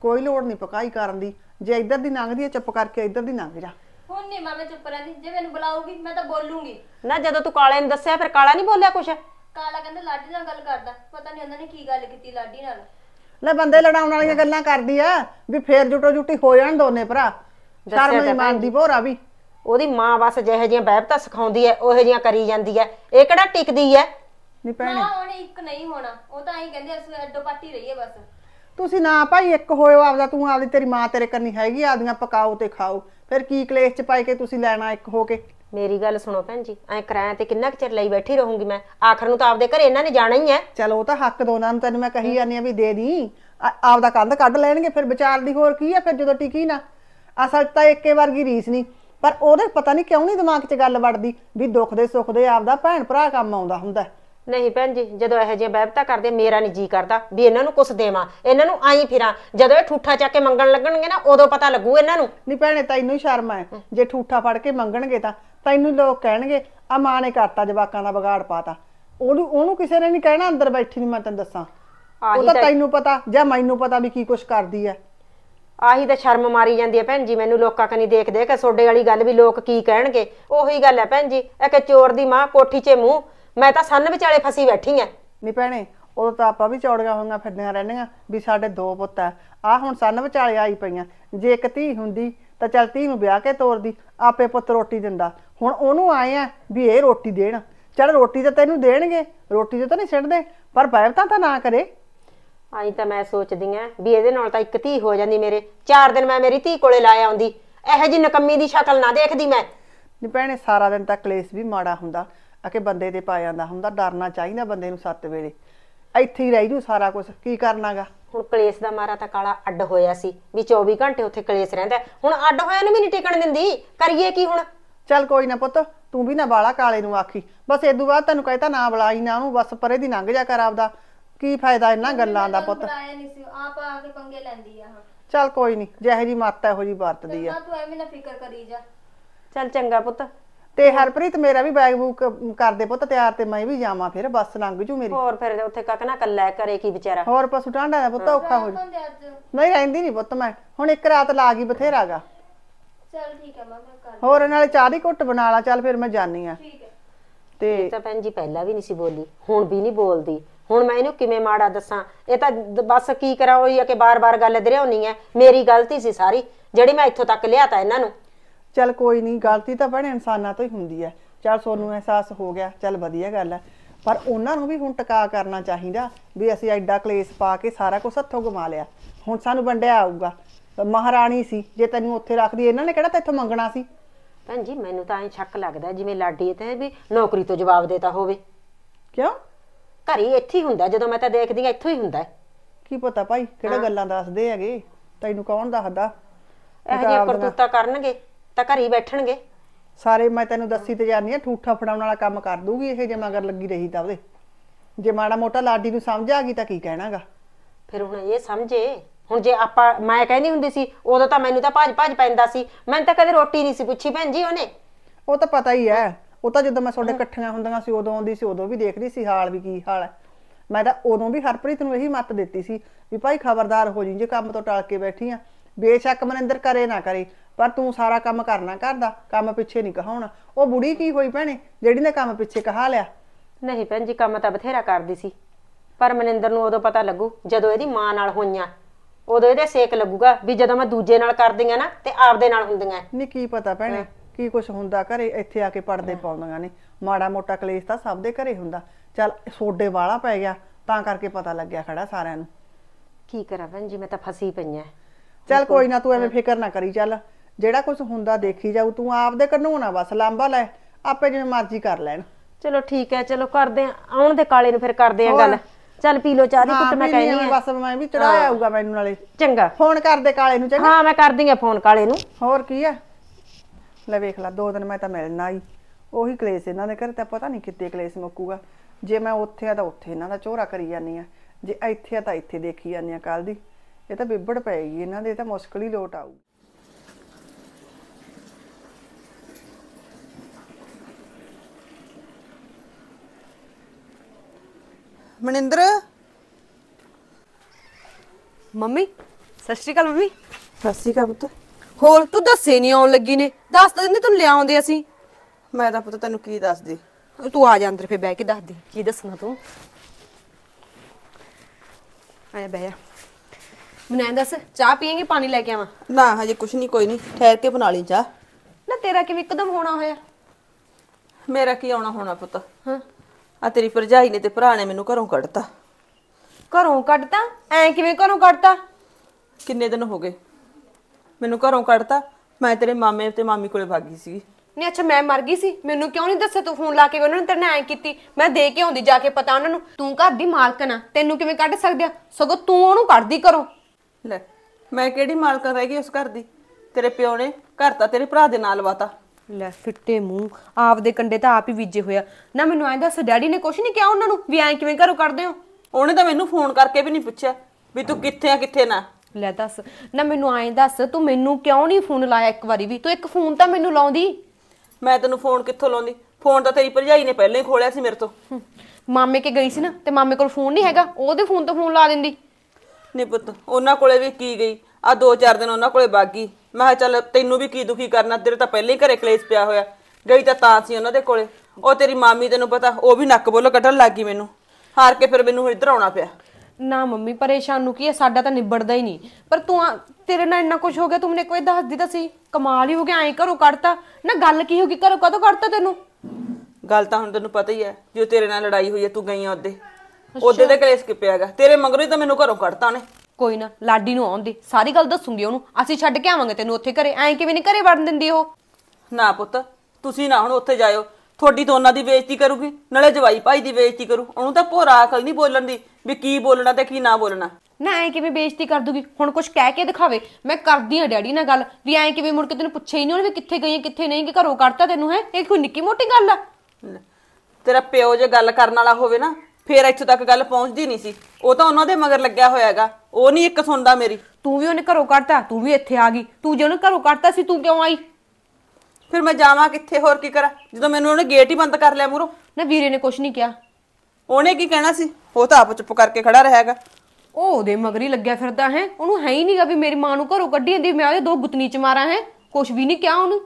ਕੋਈ ਲੋੜ ਨਹੀਂ ਪਕਾਈ ਕਰਨ ਦੀ ਜੇ ਇੱਧਰ ਦੀ ਲੰਘਦੀ ਹੈ ਚੁੱਪ ਕਰਕੇ ਇੱਧਰ ਦੀ ਲੰਘ ਜਾ ਹੁਣ ਨਹੀਂ ਮਾਮੇ ਚੁੱਪ ਰਹਿੰਦੀ ਜੇ ਮੈਨੂੰ ਬੁਲਾਉਗੀ ਮੈਂ ਤਾਂ ਬੋਲੂਗੀ ਨਾ ਜਦੋਂ ਤੂੰ ਕਾਲੇ ਨੂੰ ਦੱਸਿਆ ਫਿਰ ਕਾਲਾ ਨਹੀਂ ਬੋਲਿਆ ਕੁਛ ਕਾਲਾ ਕਹਿੰਦਾ ਲਾਡੀ ਨਾਲ ਗੱਲ ਕਰਦਾ ਪਤਾ ਨਹੀਂ ਉਹਨਾਂ ਨੇ ਕੀ ਗੱਲ ਕੀਤੀ ਲਾਡੀ ਨਾਲ ਲੈ ਬੰਦੇ ਲੜਾਉਣ ਵਾਲੀਆਂ ਗੱਲਾਂ ਕਰਦੀ ਆ ਵੀ ਫੇਰ ਜੁਟੋ ਜੁਟੀ ਹੋ ਜਾਣ ਦੋਨੇ ਭਰਾ ਦੱਸਿਆ ਸ਼ਰਮ ਨਹੀਂ ਮੰਨਦੀ ਭੋਰਾ ਵੀ ਉਹਦੀ ਮਾਂ ਬਸ ਜਿਹੇ ਜਿਹੀਆਂ ਤਾਂ ਸਿਖਾਉਂਦੀ ਐ ਉਹੇ ਜਿਹੇ ਕਰੀ ਜਾਂਦੀ ਐ ਇਹ ਕਿਹੜਾ ਟਿਕਦੀ ਐ ਨਹੀਂ ਭੈਣੇ ਨਾ ਹੁਣ ਇੱਕ ਨਹੀਂ ਹੋਣਾ ਉਹ ਤਾਂ ਐਂ ਕਹਿੰਦੇ ਅਸੀਂ ਐਡੋ ਪਾਟੀ ਰਹੀਏ ਬਸ ਤੁਸੀਂ ਨਾ ਭਾਈ ਇੱਕ ਹੋਇਓ ਆਪਦਾ ਤੂੰ ਆਪਦੀ ਤੇਰੀ ਮਾਂ ਤੇਰੇ ਕਰਨੀ ਹੈਗੀ ਆਦੀਆਂ ਪਕਾਓ ਤੇ ਖਾਓ ਫਿਰ ਕੀ ਕਲੇਸ਼ ਚ ਪਾਈ ਕੇ ਤੁਸੀਂ ਲੈਣਾ ਇੱਕ ਹੋ ਕੇ ਮੇਰੀ ਗੱਲ ਸੁਣੋ ਭੈਣ ਜੀ ਐ ਕਰਾਇਆ ਤੇ ਕਿੰਨਾ ਕਿ ਚਿਰ ਲਈ ਬੈਠੀ ਰਹੂੰਗੀ ਮੈਂ ਆਖਰ ਨੂੰ ਤਾਂ ਆਪਦੇ ਘਰੇ ਇਹਨਾਂ ਨੇ ਜਾਣਾ ਹੀ ਐ ਚਲੋ ਉਹ ਤਾਂ ਹੱਕ ਦੋ ਨੂੰ ਤੈਨੂੰ ਮੈਂ ਕਹੀ ਜਾਂਦੀ ਆ ਵੀ ਦੇ ਦੀ ਆ- ਆਪਦਾ ਕੰਧ ਕੱਢ ਲੈਣਗੇ ਫਿਰ ਵਿਚਾਰ ਦੀ ਹੋਰ ਕੀ ਆ ਫਿਰ ਜਦੋਂ ਟਿਕੀ ਨਾ ਅਸਲ ਤਾਂ ਇੱਕੇ ਵਾਰ ਰੀਸ ਨਹੀਂ ਪਰ ਉਹਦੇ ਪਤਾ ਨਹੀਂ ਕਿਉਂ ਨਹੀਂ ਦਿਮਾਗ 'ਚ ਗੱਲ ਵੜਦੀ ਵੀ ਦੁੱਖ ਦੇ ਸੁੱਖ ਦੇ ਆਪਦਾ ਭੈਣ ਭਰਾ ਕੰਮ ਆਉਂਦਾ ਹੁੰਦਾ ਨਹੀਂ ਭੈਣ ਜੀ ਜਦੋਂ ਇਹੋ ਜਿਹੇ ਬਹਿਬਤਾ ਕਰਦੇ ਮੇਰਾ ਨਹੀਂ ਜੀ ਕਰਦਾ ਵੀ ਇਹਨਾਂ ਨੂੰ ਕੁਛ ਦੇਵਾਂ ਇਹਨਾਂ ਨੂੰ ਆਈ ਫਿਰਾਂ ਜਦੋਂ ਇਹ ਠੂਠਾ ਚੱਕ ਕੇ ਮੰਗਣ ਲੱਗਣਗੇ ਨਾ ਉਦੋਂ ਪਤਾ ਲੱਗੂ ਇਹਨਾਂ ਨੂੰ ਨਹੀਂ ਭੈਣੇ ਤੈਨੂੰ ਇਹਨੂੰ ਸ਼ਰਮ ਆ ਜੇ ਠੂਠਾ ਫੜ ਕੇ ਮੰਗਣਗੇ ਤਾਂ ਤੈਨੂੰ ਲੋਕ ਕਹਿਣਗੇ ਆ ਮਾਂ ਨੇ ਕਰਤਾ ਜਵਾਕਾਂ ਦਾ ਵਿਗਾੜ ਪਾਤਾ ਉਹਨੂੰ ਉਹਨੂੰ ਕਿਸੇ ਨੇ ਨਹੀਂ ਕਹਿਣਾ ਅੰਦਰ ਬੈਠੀ ਨਹੀਂ ਮੈਂ ਤੈਨੂੰ ਦੱਸਾਂ ਉਹ ਤਾਂ ਤੈਨੂੰ ਪਤਾ ਜਾਂ ਮੈਨੂੰ ਪਤਾ ਵੀ ਕੀ ਕੁਛ ਕਰਦੀ ਐ ਆਹੀ ਤਾਂ ਸ਼ਰਮ ਮਾਰੀ ਜਾਂਦੀ ਹੈ ਭੈਣ ਜੀ ਮੈਨੂੰ ਲੋਕਾਂ ਕਨੀ ਦੇਖ ਕਿ ਕੇ ਸੋਡੇ ਵਾਲੀ ਗੱਲ ਵੀ ਲੋਕ ਕੀ ਕਹਿਣਗੇ ਉਹੀ ਗੱਲ ਹੈ ਭੈਣ ਜੀ ਇਹ ਕਿ ਚੋਰ ਦੀ ਮਾਂ ਕੋਠੀ 'ਚ ਮੂੰਹ ਮੈਂ ਤਾਂ ਸੰਨ ਵਿਚਾਲੇ ਫਸੀ ਬੈਠੀ ਐ ਨਹੀਂ ਭੈਣੇ ਉਦੋਂ ਤਾਂ ਆਪਾਂ ਵੀ ਚੌੜੀਆਂ ਹੋਈਆਂ ਫਿਰਦੀਆਂ ਰਹਿੰਦੀਆਂ ਵੀ ਸਾਡੇ ਦੋ ਪੁੱਤ ਆ ਆ ਹੁਣ ਸੰਨ ਵਿਚਾਲੇ ਆਈ ਪਈਆਂ ਜੇ ਇੱਕ ਧੀ ਹੁੰਦੀ ਤਾਂ ਚੱਲ ਧੀ ਨੂੰ ਵਿਆਹ ਕੇ ਤੋਰਦੀ ਆਪੇ ਪੁੱਤ ਰੋਟੀ ਦਿੰਦਾ ਹੁਣ ਉਹਨੂੰ ਆਏ ਆ ਵੀ ਇਹ ਰੋਟੀ ਦੇਣ ਚੱਲ ਰੋਟੀ ਤਾਂ ਤੈਨੂੰ ਦੇਣਗੇ ਰੋਟੀ ਤਾਂ ਨਹੀਂ ਛੱਡਦੇ ਪਰ ਪੈਰ ਤਾਂ ਤਾਂ ਨਾ ਕਰੇ ਆਈ ਤਾਂ ਮੈਂ ਸੋਚਦੀ ਆ ਵੀ ਇਹਦੇ ਨਾਲ ਤਾਂ ਇੱਕ ਧੀ ਹੋ ਜਾਂਦੀ ਮੇਰੇ ਚਾਰ ਦਿਨ ਮੈਂ ਮੇਰੀ ਧੀ ਕੋਲੇ ਲਾਇਆ ਆਉਂਦੀ ਇਹੋ ਜੀ ਨਕੰਮੀ ਦੀ ਸ਼ਕਲ ਨਾ ਦੇਖਦੀ ਮੈਂ ਨੀ ਭੈਣੇ ਸਾਰਾ ਦਿਨ ਤਾਂ ਕਲੇਸ਼ ਵੀ ਮਾੜਾ ਹੁੰਦਾ ਅਕੇ ਬੰਦੇ ਦੇ ਪਾ ਜਾਂਦਾ ਹੁੰਦਾ ਡਰਨਾ ਚਾਹੀਦਾ ਬੰਦੇ ਨੂੰ ਸੱਤ ਵੇਲੇ ਇੱਥੇ ਹੀ ਰਹਿ ਜੂ ਸਾਰਾ ਕੁਝ ਕੀ ਕਰਨਾਗਾ ਹੁਣ ਕਲੇਸ਼ ਦਾ ਮਾਰਾ ਤਾਂ ਕਾਲਾ ਅੱਡ ਹੋਇਆ ਸੀ ਵੀ 24 ਘੰਟੇ ਉੱਥੇ ਕਲੇਸ਼ ਰਹਿੰਦਾ ਹੁਣ ਅੱਡ ਹੋਇਆ ਨੂੰ ਵੀ ਨਹੀਂ ਟਿਕਣ ਦਿੰਦੀ ਕਰੀਏ ਕੀ ਹੁਣ ਚੱਲ ਕੋਈ ਨਾ ਪੁੱਤ ਤੂੰ ਵੀ ਨਾ ਬਾਲਾ ਕਾਲੇ ਨੂੰ ਆਖੀ ਬਸ ਏਦੂ ਬਾਅਦ ਤੈਨੂੰ ਕਹਿਤਾ ਨਾ ਬੁਲਾਈ ਨਾ ਉਹਨੂੰ ਬਸ ਪਰੇ ਦੀ ਲੰਘ ਜਾ ਕਰ ਆਪਦਾ ਕੀ ਫਾਇਦਾ ਇਹਨਾਂ ਗੱਲਾਂ ਦਾ ਪੁੱਤ ਆਇਆ ਨਹੀਂ ਸੀ ਆਪ ਆ ਕੇ ਪੰਗੇ ਲੈਂਦੀ ਆ ਹਾਂ ਚੱਲ ਕੋਈ ਨਹੀਂ ਜਿਹੇ ਜੀ ਮੱਤ ਇਹੋ ਜੀ ਵਰਤਦੀ ਆ ਤੂੰ ਐਵੇਂ ਨਾ ਫਿਕਰ ਕਰੀ ਜਾ ਚੱਲ ਚੰਗਾ ਪੁੱਤ ਤੇ ਹਰਪ੍ਰੀਤ ਮੇਰਾ ਵੀ ਬੈਗ ਬੁੱਕ ਕਰਦੇ ਪੁੱਤ ਤਿਆਰ ਤੇ ਮੈਂ ਵੀ ਜਾਵਾਂ ਫਿਰ ਬੱਸ ਲੰਘ ਜੂ ਮੇਰੀ ਹੋਰ ਫਿਰ ਉੱਥੇ ਨਾ ਕੱਲਾ ਕਰੇ ਕੀ ਵਿਚਾਰਾ ਹੋਰ ਪਸ਼ੂ ਟਾਂਡਾ ਦਾ ਪੁੱਤ ਔਖਾ ਹੋ ਜੂ ਨਹੀਂ ਰਹਿੰਦੀ ਨਹੀਂ ਪੁੱਤ ਮੈਂ ਹੁਣ ਇੱਕ ਰਾਤ ਲਾ ਗਈ ਬਥੇਰਾਗਾ ਚੱਲ ਠੀਕ ਹੈ ਮੈਂ ਕਰ ਹੋਰ ਨਾਲੇ ਚਾਹ ਦੀ ਘੁੱਟ ਬਣਾ ਲਾ ਚੱਲ ਫਿਰ ਮੈਂ ਜਾਨੀ ਆ ਠੀਕ ਹੈ ਤੇ ਤਾਂ ਭੈਣ ਜੀ ਪਹਿਲਾਂ ਵੀ ਨਹੀਂ ਸੀ ਬੋਲੀ ਹੁਣ ਵੀ ਨਹੀਂ ਬੋਲਦੀ ਹੁਣ ਮੈਂ ਇਹਨੂੰ ਕਿਵੇਂ ਮਾੜਾ ਦੱਸਾਂ ਇਹ ਤਾਂ ਬਸ ਕੀ ਕਰਾਂ ਹੋਈ ਆ ਕਿ ਬਾਰ-ਬਾਰ ਗੱਲ ਦਰਿਆਉਣੀ ਹੈ ਮੇਰੀ ਗਲਤੀ ਸੀ ਸਾਰੀ ਜਿਹੜੀ ਮੈਂ ਇੱਥੋਂ ਤੱਕ ਲਿਆਤਾ ਇਹਨਾਂ ਨੂੰ ਚੱਲ ਕੋਈ ਨਹੀਂ ਗਲਤੀ ਤਾਂ ਬੜੇ ਇਨਸਾਨਾਂ ਤੋਂ ਹੀ ਹੁੰਦੀ ਹੈ ਚੱਲ ਸੋਨੂੰ ਅਹਿਸਾਸ ਹੋ ਗਿਆ ਚੱਲ ਵਧੀਆ ਗੱਲ ਹੈ ਪਰ ਉਹਨਾਂ ਨੂੰ ਵੀ ਹੁਣ ਟਿਕਾ ਕਰਨਾ ਚਾਹੀਦਾ ਵੀ ਅਸੀਂ ਐਡਾ ਕਲੇਸ਼ ਪਾ ਕੇ ਸਾਰਾ ਕੁਝ ਹੱਥੋਂ ਗਮਾ ਲਿਆ ਹੁਣ ਸਾਨੂੰ ਵੰਡਿਆ ਆਊਗਾ ਮਹਾਰਾਣੀ ਸੀ ਜੇ ਤੈਨੂੰ ਉੱਥੇ ਰੱਖਦੀ ਇਹਨਾਂ ਨੇ ਕਿਹੜਾ ਤੈਥੋਂ ਮੰਗਣਾ ਸੀ ਭੈਣ ਜੀ ਮੈਨੂੰ ਤਾਂ ਐ ਸ਼ੱਕ ਲੱਗਦਾ ਜਿਵੇਂ ਲਾਡੀ ਤੇ ਵੀ ਨੌਕਰੀ ਤੋਂ ਜਵਾਬ ਦੇਤਾ ਹੋਵੇ ਕਿਉਂ ਘਰ ਹੀ ਇੱਥੇ ਹੀ ਹੁੰਦਾ ਜਦੋਂ ਮੈਂ ਤਾਂ ਦੇਖਦੀ ਆ ਇੱਥੋਂ ਹੀ ਹੁੰਦਾ ਕੀ ਪਤਾ ਭਾਈ ਕਿਹੜਾ ਗੱਲਾਂ ਦੱਸਦੇ ਹੈਗੇ ਤੈਨੂੰ ਕੌਣ ਦੱਸਦਾ ਇਹ ਜੇ ਕਰਤੂਤਾ ਕਰਨਗੇ ਤਾਂ ਘਰ ਹੀ ਬੈਠਣਗੇ ਸਾਰੇ ਮੈਂ ਤੈਨੂੰ ਦੱਸੀ ਤੇ ਜਾਨੀ ਆ ਠੂਠਾ ਫੜਾਉਣ ਵਾਲਾ ਕੰਮ ਕਰ ਦੂਗੀ ਇਹ ਜੇ ਮਗਰ ਲੱਗੀ ਰਹੀ ਤਾਂ ਉਹਦੇ ਜੇ ਮਾੜਾ ਮੋਟਾ ਲਾਡੀ ਨੂੰ ਸਮਝ ਆ ਗਈ ਤਾਂ ਕੀ ਕਹਿਣਾਗਾ ਫਿਰ ਹੁਣ ਇਹ ਸਮਝੇ ਹੁਣ ਜੇ ਆਪਾਂ ਮੈਂ ਕਹਿੰਦੀ ਹੁੰਦੀ ਸੀ ਉਦੋਂ ਤਾਂ ਮੈਨੂੰ ਤਾਂ ਭਾਜ ਭਾਜ ਪੈਂਦਾ ਸੀ ਮੈਨੂੰ ਤਾਂ ਕਦੇ ਰੋਟੀ ਨਹੀਂ ਸੀ ਪੁੱਛੀ ਭੈਣ ਜੀ ਉਹਨੇ ਉਹ ਤਾਂ ਪਤਾ ਹੀ ਹੈ ਉਹ ਤਾਂ ਜਦੋਂ ਮੈਂ ਤੁਹਾਡੇ ਇਕੱਠੀਆਂ ਹੁੰਦੀਆਂ ਸੀ ਉਦੋਂ ਆਉਂਦੀ ਸੀ ਉਦੋਂ ਵੀ ਦੇਖਦੀ ਸੀ ਹਾਲ ਵੀ ਕੀ ਹਾਲ ਹੈ ਮੈਂ ਤਾਂ ਉਦੋਂ ਵੀ ਹਰਪ੍ਰੀਤ ਨੂੰ ਇਹੀ ਮੱਤ ਦਿੱਤੀ ਸੀ ਵੀ ਭਾਈ ਖਬਰਦਾਰ ਹੋ ਜੀ ਜੇ ਕੰਮ ਤੋਂ ਟਾਲ ਕੇ ਬੈਠੀ ਆ ਬੇਸ਼ੱਕ ਮਨਿੰਦਰ ਕਰੇ ਨਾ ਕਰੇ ਪਰ ਤੂੰ ਸਾਰਾ ਕੰਮ ਕਰਨਾ ਕਰਦਾ ਕੰਮ ਪਿੱਛੇ ਨਹੀਂ ਕਹਾਉਣਾ ਉਹ ਬੁੜੀ ਕੀ ਹੋਈ ਭੈਣੇ ਜਿਹੜੀ ਨੇ ਕੰਮ ਪਿੱਛੇ ਕਹਾ ਲਿਆ ਨਹੀਂ ਭੈਣ ਜੀ ਕੰਮ ਤਾਂ ਬਥੇਰਾ ਕਰਦੀ ਸੀ ਪਰ ਮਨਿੰਦਰ ਨੂੰ ਉਦੋਂ ਪਤਾ ਲੱਗੂ ਜਦੋਂ ਇਹਦੀ ਮਾਂ ਨਾਲ ਹੋਈਆਂ ਉਦੋਂ ਇਹਦੇ ਸੇਕ ਲੱਗੂਗਾ ਵੀ ਜਦੋਂ ਮੈਂ ਦੂਜੇ ਨਾਲ ਕਰਦੀਆਂ ਨਾ ਤੇ ਆਪਦੇ ਨਾਲ ਹੁੰਦੀਆਂ ਨਹੀਂ ਕੀ ਪਤਾ ਭੈਣੇ ਕੀ ਕੁਝ ਹੁੰਦਾ ਘਰੇ ਇੱਥੇ ਆ ਕੇ ਪਰਦੇ ਪਾਉਂਦੀਆਂ ਨੇ ਮਾੜਾ ਮੋਟਾ ਕਲੇਸ਼ ਤਾਂ ਸਭ ਦੇ ਘਰੇ ਹੁੰਦਾ ਚੱਲ ਸੋਡੇ ਵਾਲਾ ਪੈ ਗਿਆ ਤਾਂ ਕਰਕੇ ਪਤਾ ਲੱਗਿਆ ਖੜਾ ਸਾਰਿਆਂ ਨੂੰ ਕੀ ਕਰਾਂ ਭੈਣ ਜੀ ਮੈਂ ਤਾਂ ਫਸੀ ਪਈ ਐ ਚੱਲ ਕੋਈ ਨਾ ਤੂੰ ਐਵੇਂ ਫਿਕਰ ਨਾ ਕਰੀ ਚੱਲ ਜਿਹੜਾ ਕੁਝ ਹੁੰਦਾ ਦੇਖੀ ਜਾਊ ਤੂੰ ਆਪਦੇ ਕੰਨੋਂ ਨਾ ਬਸ ਲਾਂਬਾ ਲੈ ਆਪੇ ਜਿਵੇਂ ਮਰਜ਼ੀ ਕਰ ਲੈਣ ਚਲੋ ਠੀਕ ਹੈ ਚਲੋ ਕਰਦੇ ਆ ਆਉਣ ਦੇ ਕਾਲੇ ਨੂੰ ਫਿਰ ਕਰਦੇ ਆ ਗੱਲ ਚੱਲ ਪੀ ਲੋ ਚਾਹ ਦੀ ਕੁੱਟ ਮੈਂ ਕਹਿਣੀ ਆ ਬਸ ਮੈਂ ਵੀ ਚੜਾਇਆ ਆਊਗਾ ਮੈਨੂੰ ਨਾਲੇ ਚੰਗਾ ਫੋਨ ਕਰ ਦੇ ਕਾਲੇ ਨੂੰ ਚੰਗਾ ਹਾਂ ਮੈਂ ਕਰਦੀ ਆ ਫੋਨ ਕਾਲੇ ਨੂੰ ਹੋਰ ਕੀ ਆ ਲੈ ਵੇਖ ਲੈ ਦੋ ਦਿਨ ਮੈਂ ਤਾਂ ਮਿਲਣਾ ਹੀ ਉਹੀ ਕਲੇਸ਼ ਇਹਨਾਂ ਦੇ ਘਰ ਤਾਂ ਪਤਾ ਨਹੀਂ ਕਿਤੇ ਕਲੇਸ਼ ਮੁੱਕੂਗਾ ਜੇ ਮੈਂ ਉੱਥੇ ਆ ਤਾਂ ਉੱਥੇ ਇਹਨਾਂ ਦਾ ਚੋਰਾ ਕਰੀ ਜਾਂਦੀ ਆ ਜੇ ਇੱਥੇ ਆ ਤਾਂ ਇੱਥੇ ਦੇਖੀ ਜਾਂਦੀ ਆ ਕੱਲ ਦੀ ਇਹ ਤਾਂ ਬਿਬੜ ਪਏਗੀ ਇਹਨਾਂ ਦੇ ਤਾਂ ਮੁਸ਼ਕਲ ਹੀ ਲੋਟ ਆਊ ਮਨਿੰਦਰ ਮੰਮੀ ਸਤਿ ਕਾਲ ਮੰਮੀ ਸਤਿ ਕਾਲ ਪੁੱਤ ਹੋਰ ਤੂੰ ਦੱਸੇ ਨਹੀਂ ਆਉਣ ਲੱਗੀ ਨੇ ਦੱਸ ਤਾਂ ਦਿੰਦੇ ਤੈਨੂੰ ਆਉਂਦੇ ਅਸੀਂ ਮੈਂ ਤਾਂ ਪੁੱਤ ਤੈਨੂੰ ਕੀ ਦੱਸਦੀ ਤੂੰ ਆ ਜਾ ਅੰਦਰ ਫੇ ਬਹਿ ਕੇ ਦੱਸ ਦੇ ਕੀ ਦੱਸਣਾ ਤੂੰ ਆਇਆ ਬਹਿ ਜਾ ਮਨਾਇ ਦੱਸ ਚਾਹ ਪੀਏਂਗੇ ਪਾਣੀ ਲੈ ਕੇ ਆਵਾਂ ਨਾ ਹਜੇ ਕੁਛ ਨਹੀਂ ਕੋਈ ਨਹੀਂ ਠਹਿਰ ਕੇ ਬਣਾ ਲਈ ਚਾਹ ਨਾ ਤੇਰਾ ਕਿਵੇਂ ਇੱਕਦਮ ਹੋਣਾ ਹੋਇਆ ਮੇਰਾ ਕੀ ਆਉਣਾ ਹੋਣਾ ਪੁੱਤ ਹਾਂ ਆ ਤੇਰੀ ਭਰਜਾਈ ਨੇ ਤੇ ਭਰਾ ਨੇ ਮੈਨੂੰ ਘਰੋਂ ਕੱਢਤਾ ਘਰੋਂ ਕੱਢਤਾ ਐ ਕਿਵੇਂ ਘਰੋਂ ਕੱਢਤਾ ਕਿੰਨੇ ਦਿਨ ਹੋ ਗਏ ਮੈਨੂੰ ਘਰੋਂ ਕੱਢਤਾ ਮੈਂ ਤੇਰੇ ਮਾਮੇ ਤੇ ਮਾਮੀ ਕੋਲੇ ਭਾਗੀ ਸੀ ਨਹੀਂ ਅੱਛਾ ਮੈਂ ਮਰ ਗਈ ਸੀ ਮੈਨੂੰ ਕਿਉਂ ਨਹੀਂ ਦੱਸਿਆ ਤੂੰ ਫੋਨ ਲਾ ਕੇ ਉਹਨਾਂ ਨੇ ਤੇਰੇ ਨਾਲ ਐ ਕੀਤੀ ਮੈਂ ਦੇ ਕੇ ਆਉਂਦੀ ਜਾ ਕੇ ਪਤਾ ਉਹਨਾਂ ਨੂੰ ਤੂੰ ਘਰ ਦੀ ਮਾਲਕਣ ਆ ਤੈਨੂੰ ਕਿਵੇਂ ਕੱਢ ਸਕਦੇ ਆ ਸਗੋਂ ਤੂੰ ਉਹਨੂੰ ਕੱਢਦੀ ਕਰੋ ਲੈ ਮੈਂ ਕਿਹੜੀ ਮਾਲਕਣ ਰਹਿ ਗਈ ਉਸ ਘਰ ਦੀ ਤੇਰੇ ਪਿਓ ਨੇ ਘਰ ਤਾਂ ਤੇਰੇ ਭਰਾ ਦੇ ਨਾਲ ਵਾਤਾ ਲੈ ਫਿੱਟੇ ਮੂੰਹ ਆਪਦੇ ਕੰਡੇ ਤਾਂ ਆਪ ਹੀ ਵਿਜੇ ਹੋਇਆ ਨਾ ਮੈਨੂੰ ਐਂ ਦੱਸ ਡੈਡੀ ਨੇ ਕੁਛ ਨਹੀਂ ਕਿਹਾ ਉਹਨਾਂ ਨੂੰ ਵੀ ਐਂ ਕਿਵੇਂ ਘਰੋਂ ਕੱਢਦੇ ਹੋ ਉਹਨੇ ਤਾਂ ਮੈਨੂੰ ਫੋਨ ਕਰਕੇ ਵੀ ਨਹੀਂ ਪੁੱਛਿਆ ਵੀ ਤੂੰ ਕਿੱਥੇ ਆ ਕਿੱਥੇ ਨਾ ਲੈ ਦੱਸ ਨਾ ਮੈਨੂੰ ਐਂ ਦੱਸ ਤੂੰ ਮੈਨੂੰ ਕਿਉਂ ਨਹੀਂ ਫੋਨ ਲਾਇਆ ਇੱਕ ਵਾਰੀ ਵੀ ਤੂੰ ਇੱਕ ਫੋਨ ਤਾਂ ਮੈਨੂੰ ਲਾਉਂਦੀ ਮੈਂ ਤੈਨੂੰ ਫੋਨ ਕਿੱਥੋਂ ਲਾਉਂਦੀ ਫੋਨ ਤਾਂ ਤੇਰੀ ਭਰਜਾਈ ਨੇ ਪਹਿਲਾਂ ਹੀ ਖੋਲਿਆ ਸੀ ਮੇਰੇ ਤੋਂ ਮਾਮੇ ਕੇ ਗਈ ਸੀ ਨਾ ਤੇ ਮਾਮੇ ਕੋਲ ਫੋਨ ਨਹੀਂ ਹੈਗਾ ਉਹਦੇ ਫੋਨ ਤੋਂ ਫੋਨ ਲਾ ਦਿੰਦੀ ਨਹੀਂ ਪੁੱਤ ਉਹਨਾਂ ਕੋਲੇ ਵੀ ਕੀ ਗਈ ਆ ਦੋ ਚਾਰ ਦਿਨ ਉਹਨਾਂ ਕੋਲੇ ਬਾਗੀ ਮੈਂ ਚੱਲ ਤੈਨੂੰ ਵੀ ਕੀ ਦੁਖੀ ਕਰਨਾ ਤੇਰੇ ਤਾਂ ਪਹਿਲਾਂ ਹੀ ਘਰੇ ਕਲੇਸ਼ ਪਿਆ ਹੋਇਆ ਗਈ ਤਾਂ ਤਾਂ ਸੀ ਉਹਨਾਂ ਦੇ ਕੋਲੇ ਉਹ ਤੇਰੀ ਮਾਮੀ ਤੈਨੂੰ ਪਤਾ ਉਹ ਵੀ ਨੱਕ ਬੋਲੋ ਕੱਢਣ ਲੱਗੀ ਮੈਨੂੰ ਹਾਰ ਕੇ ਫਿਰ ਮੈਨੂੰ ਇੱਧਰ ਆਉਣਾ ਪਿਆ ਨਾ ਮੰਮੀ ਪਰੇਸ਼ਾਨ ਨੂੰ ਕੀ ਹੈ ਸਾਡਾ ਤਾਂ ਨਿਬੜਦਾ ਹੀ ਨਹੀਂ ਪਰ ਤੂੰ ਆ- ਤੇਰੇ ਨਾਲ ਇੰਨਾ ਕੁਝ ਹੋ ਗਿਆ ਤੂੰ ਮੈਨੂੰ ਕੋਈ ਦੱਸ ਦਿੱਤਾ ਸੀ ਕਮਾਲ ਹੀ ਹੋ ਗਿਆ ਐਂ ਘਰੋਂ ਕੱਢਤਾ ਨਾ ਗੱਲ ਕੀ ਹੋ ਗਈ ਘਰੋਂ ਕਦੋਂ ਕੱਢਤਾ ਤੈਨੂੰ ਗੱਲ ਤਾਂ ਹੁਣ ਤੈਨੂੰ ਪਤਾ ਹੀ ਹੈ ਜੋ ਤੇਰੇ ਨਾਲ ਲੜਾਈ ਹੋਈ ਹੈ ਤੂੰ ਗਈ ਆ ਉਹਦੇ ਉਹਦੇ ਦੇ ਕਲੇਸ਼ ਕਿਪਿਆ ਹੈਗਾ ਤੇਰੇ ਮਗਰੋਂ ਹੀ ਤਾਂ ਮੈਨੂੰ ਘਰੋਂ ਕੱਢਤਾ ਉਹਨੇ ਕੋਈ ਨਾ ਲਾਡੀ ਨੂੰ ਆਉਂਦੀ ਸਾਰੀ ਗੱਲ ਦੱਸੂਗੀ ਉਹਨੂੰ ਅਸੀਂ ਛੱਡ ਕੇ ਆਵਾਂਗੇ ਤੈਨੂੰ ਉੱਥੇ ਘਰੇ ਐਂ ਕਿਵੇਂ ਨਹੀਂ ਘਰੇ ਵੜਨ ਦਿੰਦੀ ਉਹ ਨਾ ਪੁੱਤ ਤੁਸੀਂ ਨਾ ਹੁਣ ਉੱਥੇ ਜਾਇਓ ਤੁਹਾਡੀ ਦੋਨਾਂ ਦੀ ਬੇਇੱਜ਼ਤੀ ਕਰੂਗੀ ਨਾਲੇ ਜਵਾਈ ਭਾਈ ਦੀ ਬੇਇੱਜ਼ਤੀ ਕਰੂ ਉਹਨੂੰ ਤਾਂ ਭੋਰਾ ਅਕਲ ਨਹੀਂ ਬੋਲਣ ਦੀ ਵੀ ਕੀ ਬੋਲਣਾ ਤੇ ਕੀ ਨਾ ਬੋਲਣਾ ਨਾ ਐ ਕਿਵੇਂ ਬੇਇੱਜ਼ਤੀ ਕਰ ਦੂਗੀ ਹੁਣ ਕੁਝ ਕਹਿ ਕੇ ਦਿਖਾਵੇ ਮੈਂ ਕਰਦੀ ਆ ਡੈਡੀ ਨਾਲ ਗੱਲ ਵੀ ਐ ਕਿਵੇਂ ਮੁੜ ਕੇ ਤੈਨੂੰ ਪੁੱਛੇ ਹੀ ਨਹੀਂ ਉਹਨੇ ਵੀ ਕਿੱਥੇ ਗਈ ਕਿੱਥੇ ਨਹੀਂ ਕਿ ਘਰੋਂ ਕੱਢਤਾ ਤੈਨੂੰ ਹੈ ਇਹ ਕੋਈ ਨਿੱਕੀ ਮੋਟੀ ਗੱਲ ਆ ਤੇਰਾ ਪਿਓ ਜੇ ਗੱਲ ਕਰਨ ਵਾਲਾ ਹੋਵੇ ਨਾ ਫੇਰ ਇੱਥੇ ਤੱਕ ਗੱਲ ਪਹੁੰਚਦੀ ਨਹੀਂ ਸੀ ਉਹ ਤਾਂ ਉਹਨਾਂ ਦੇ ਮਗਰ ਲੱਗਿਆ ਹੋਇਆਗਾ ਉਹ ਨਹੀਂ ਇੱਕ ਸੁਣਦਾ ਮੇਰੀ ਤੂੰ ਵੀ ਉਹਨੇ ਘਰੋਂ ਕੱਢਤਾ ਤੂੰ ਵੀ ਇੱਥੇ ਆ ਗਈ ਤੂੰ ਜੇ ਉਹਨੇ ਘਰੋਂ ਕੱਢਤਾ ਸੀ ਤੂੰ ਕਿਉਂ ਆਈ ਫਿਰ ਮੈਂ ਜਾਵਾਂ ਕਿੱਥੇ ਹੋਰ ਕੀ ਕਰਾਂ ਜਦੋਂ ਮੈਨੂੰ ਉਹਨੇ ਗੇਟ ਹੀ ਬੰਦ ਕਰ ਲਿਆ ਮੂਰੋ ਨਾ ਵੀਰੇ ਨੇ ਕੁਛ ਨਹੀਂ ਕਿਹਾ ਉਹਨੇ ਕੀ ਕਹਿਣਾ ਸੀ ਉਹ ਤਾਂ ਆਪ ਚੁੱਪ ਕਰਕੇ ਖੜਾ ਰਹੇਗਾ ਉਹ ਉਹਦੇ ਮਗਰੀ ਲੱਗਿਆ ਫਿਰਦਾ ਹੈ ਉਹਨੂੰ ਹੈ ਹੀ ਨਹੀਂਗਾ ਵੀ ਮੇਰੀ ਮਾਂ ਨੂੰ ਘਰੋਂ ਕੱਢੀ ਜਾਂਦੀ ਮੈਂ ਉਹਦੇ ਦੋ ਗੁੱਤਨੀ ਚ ਮਾਰਾਂ ਹੈ ਕੁਛ ਵੀ ਨਹੀਂ ਕਿਹਾ ਉਹਨੂੰ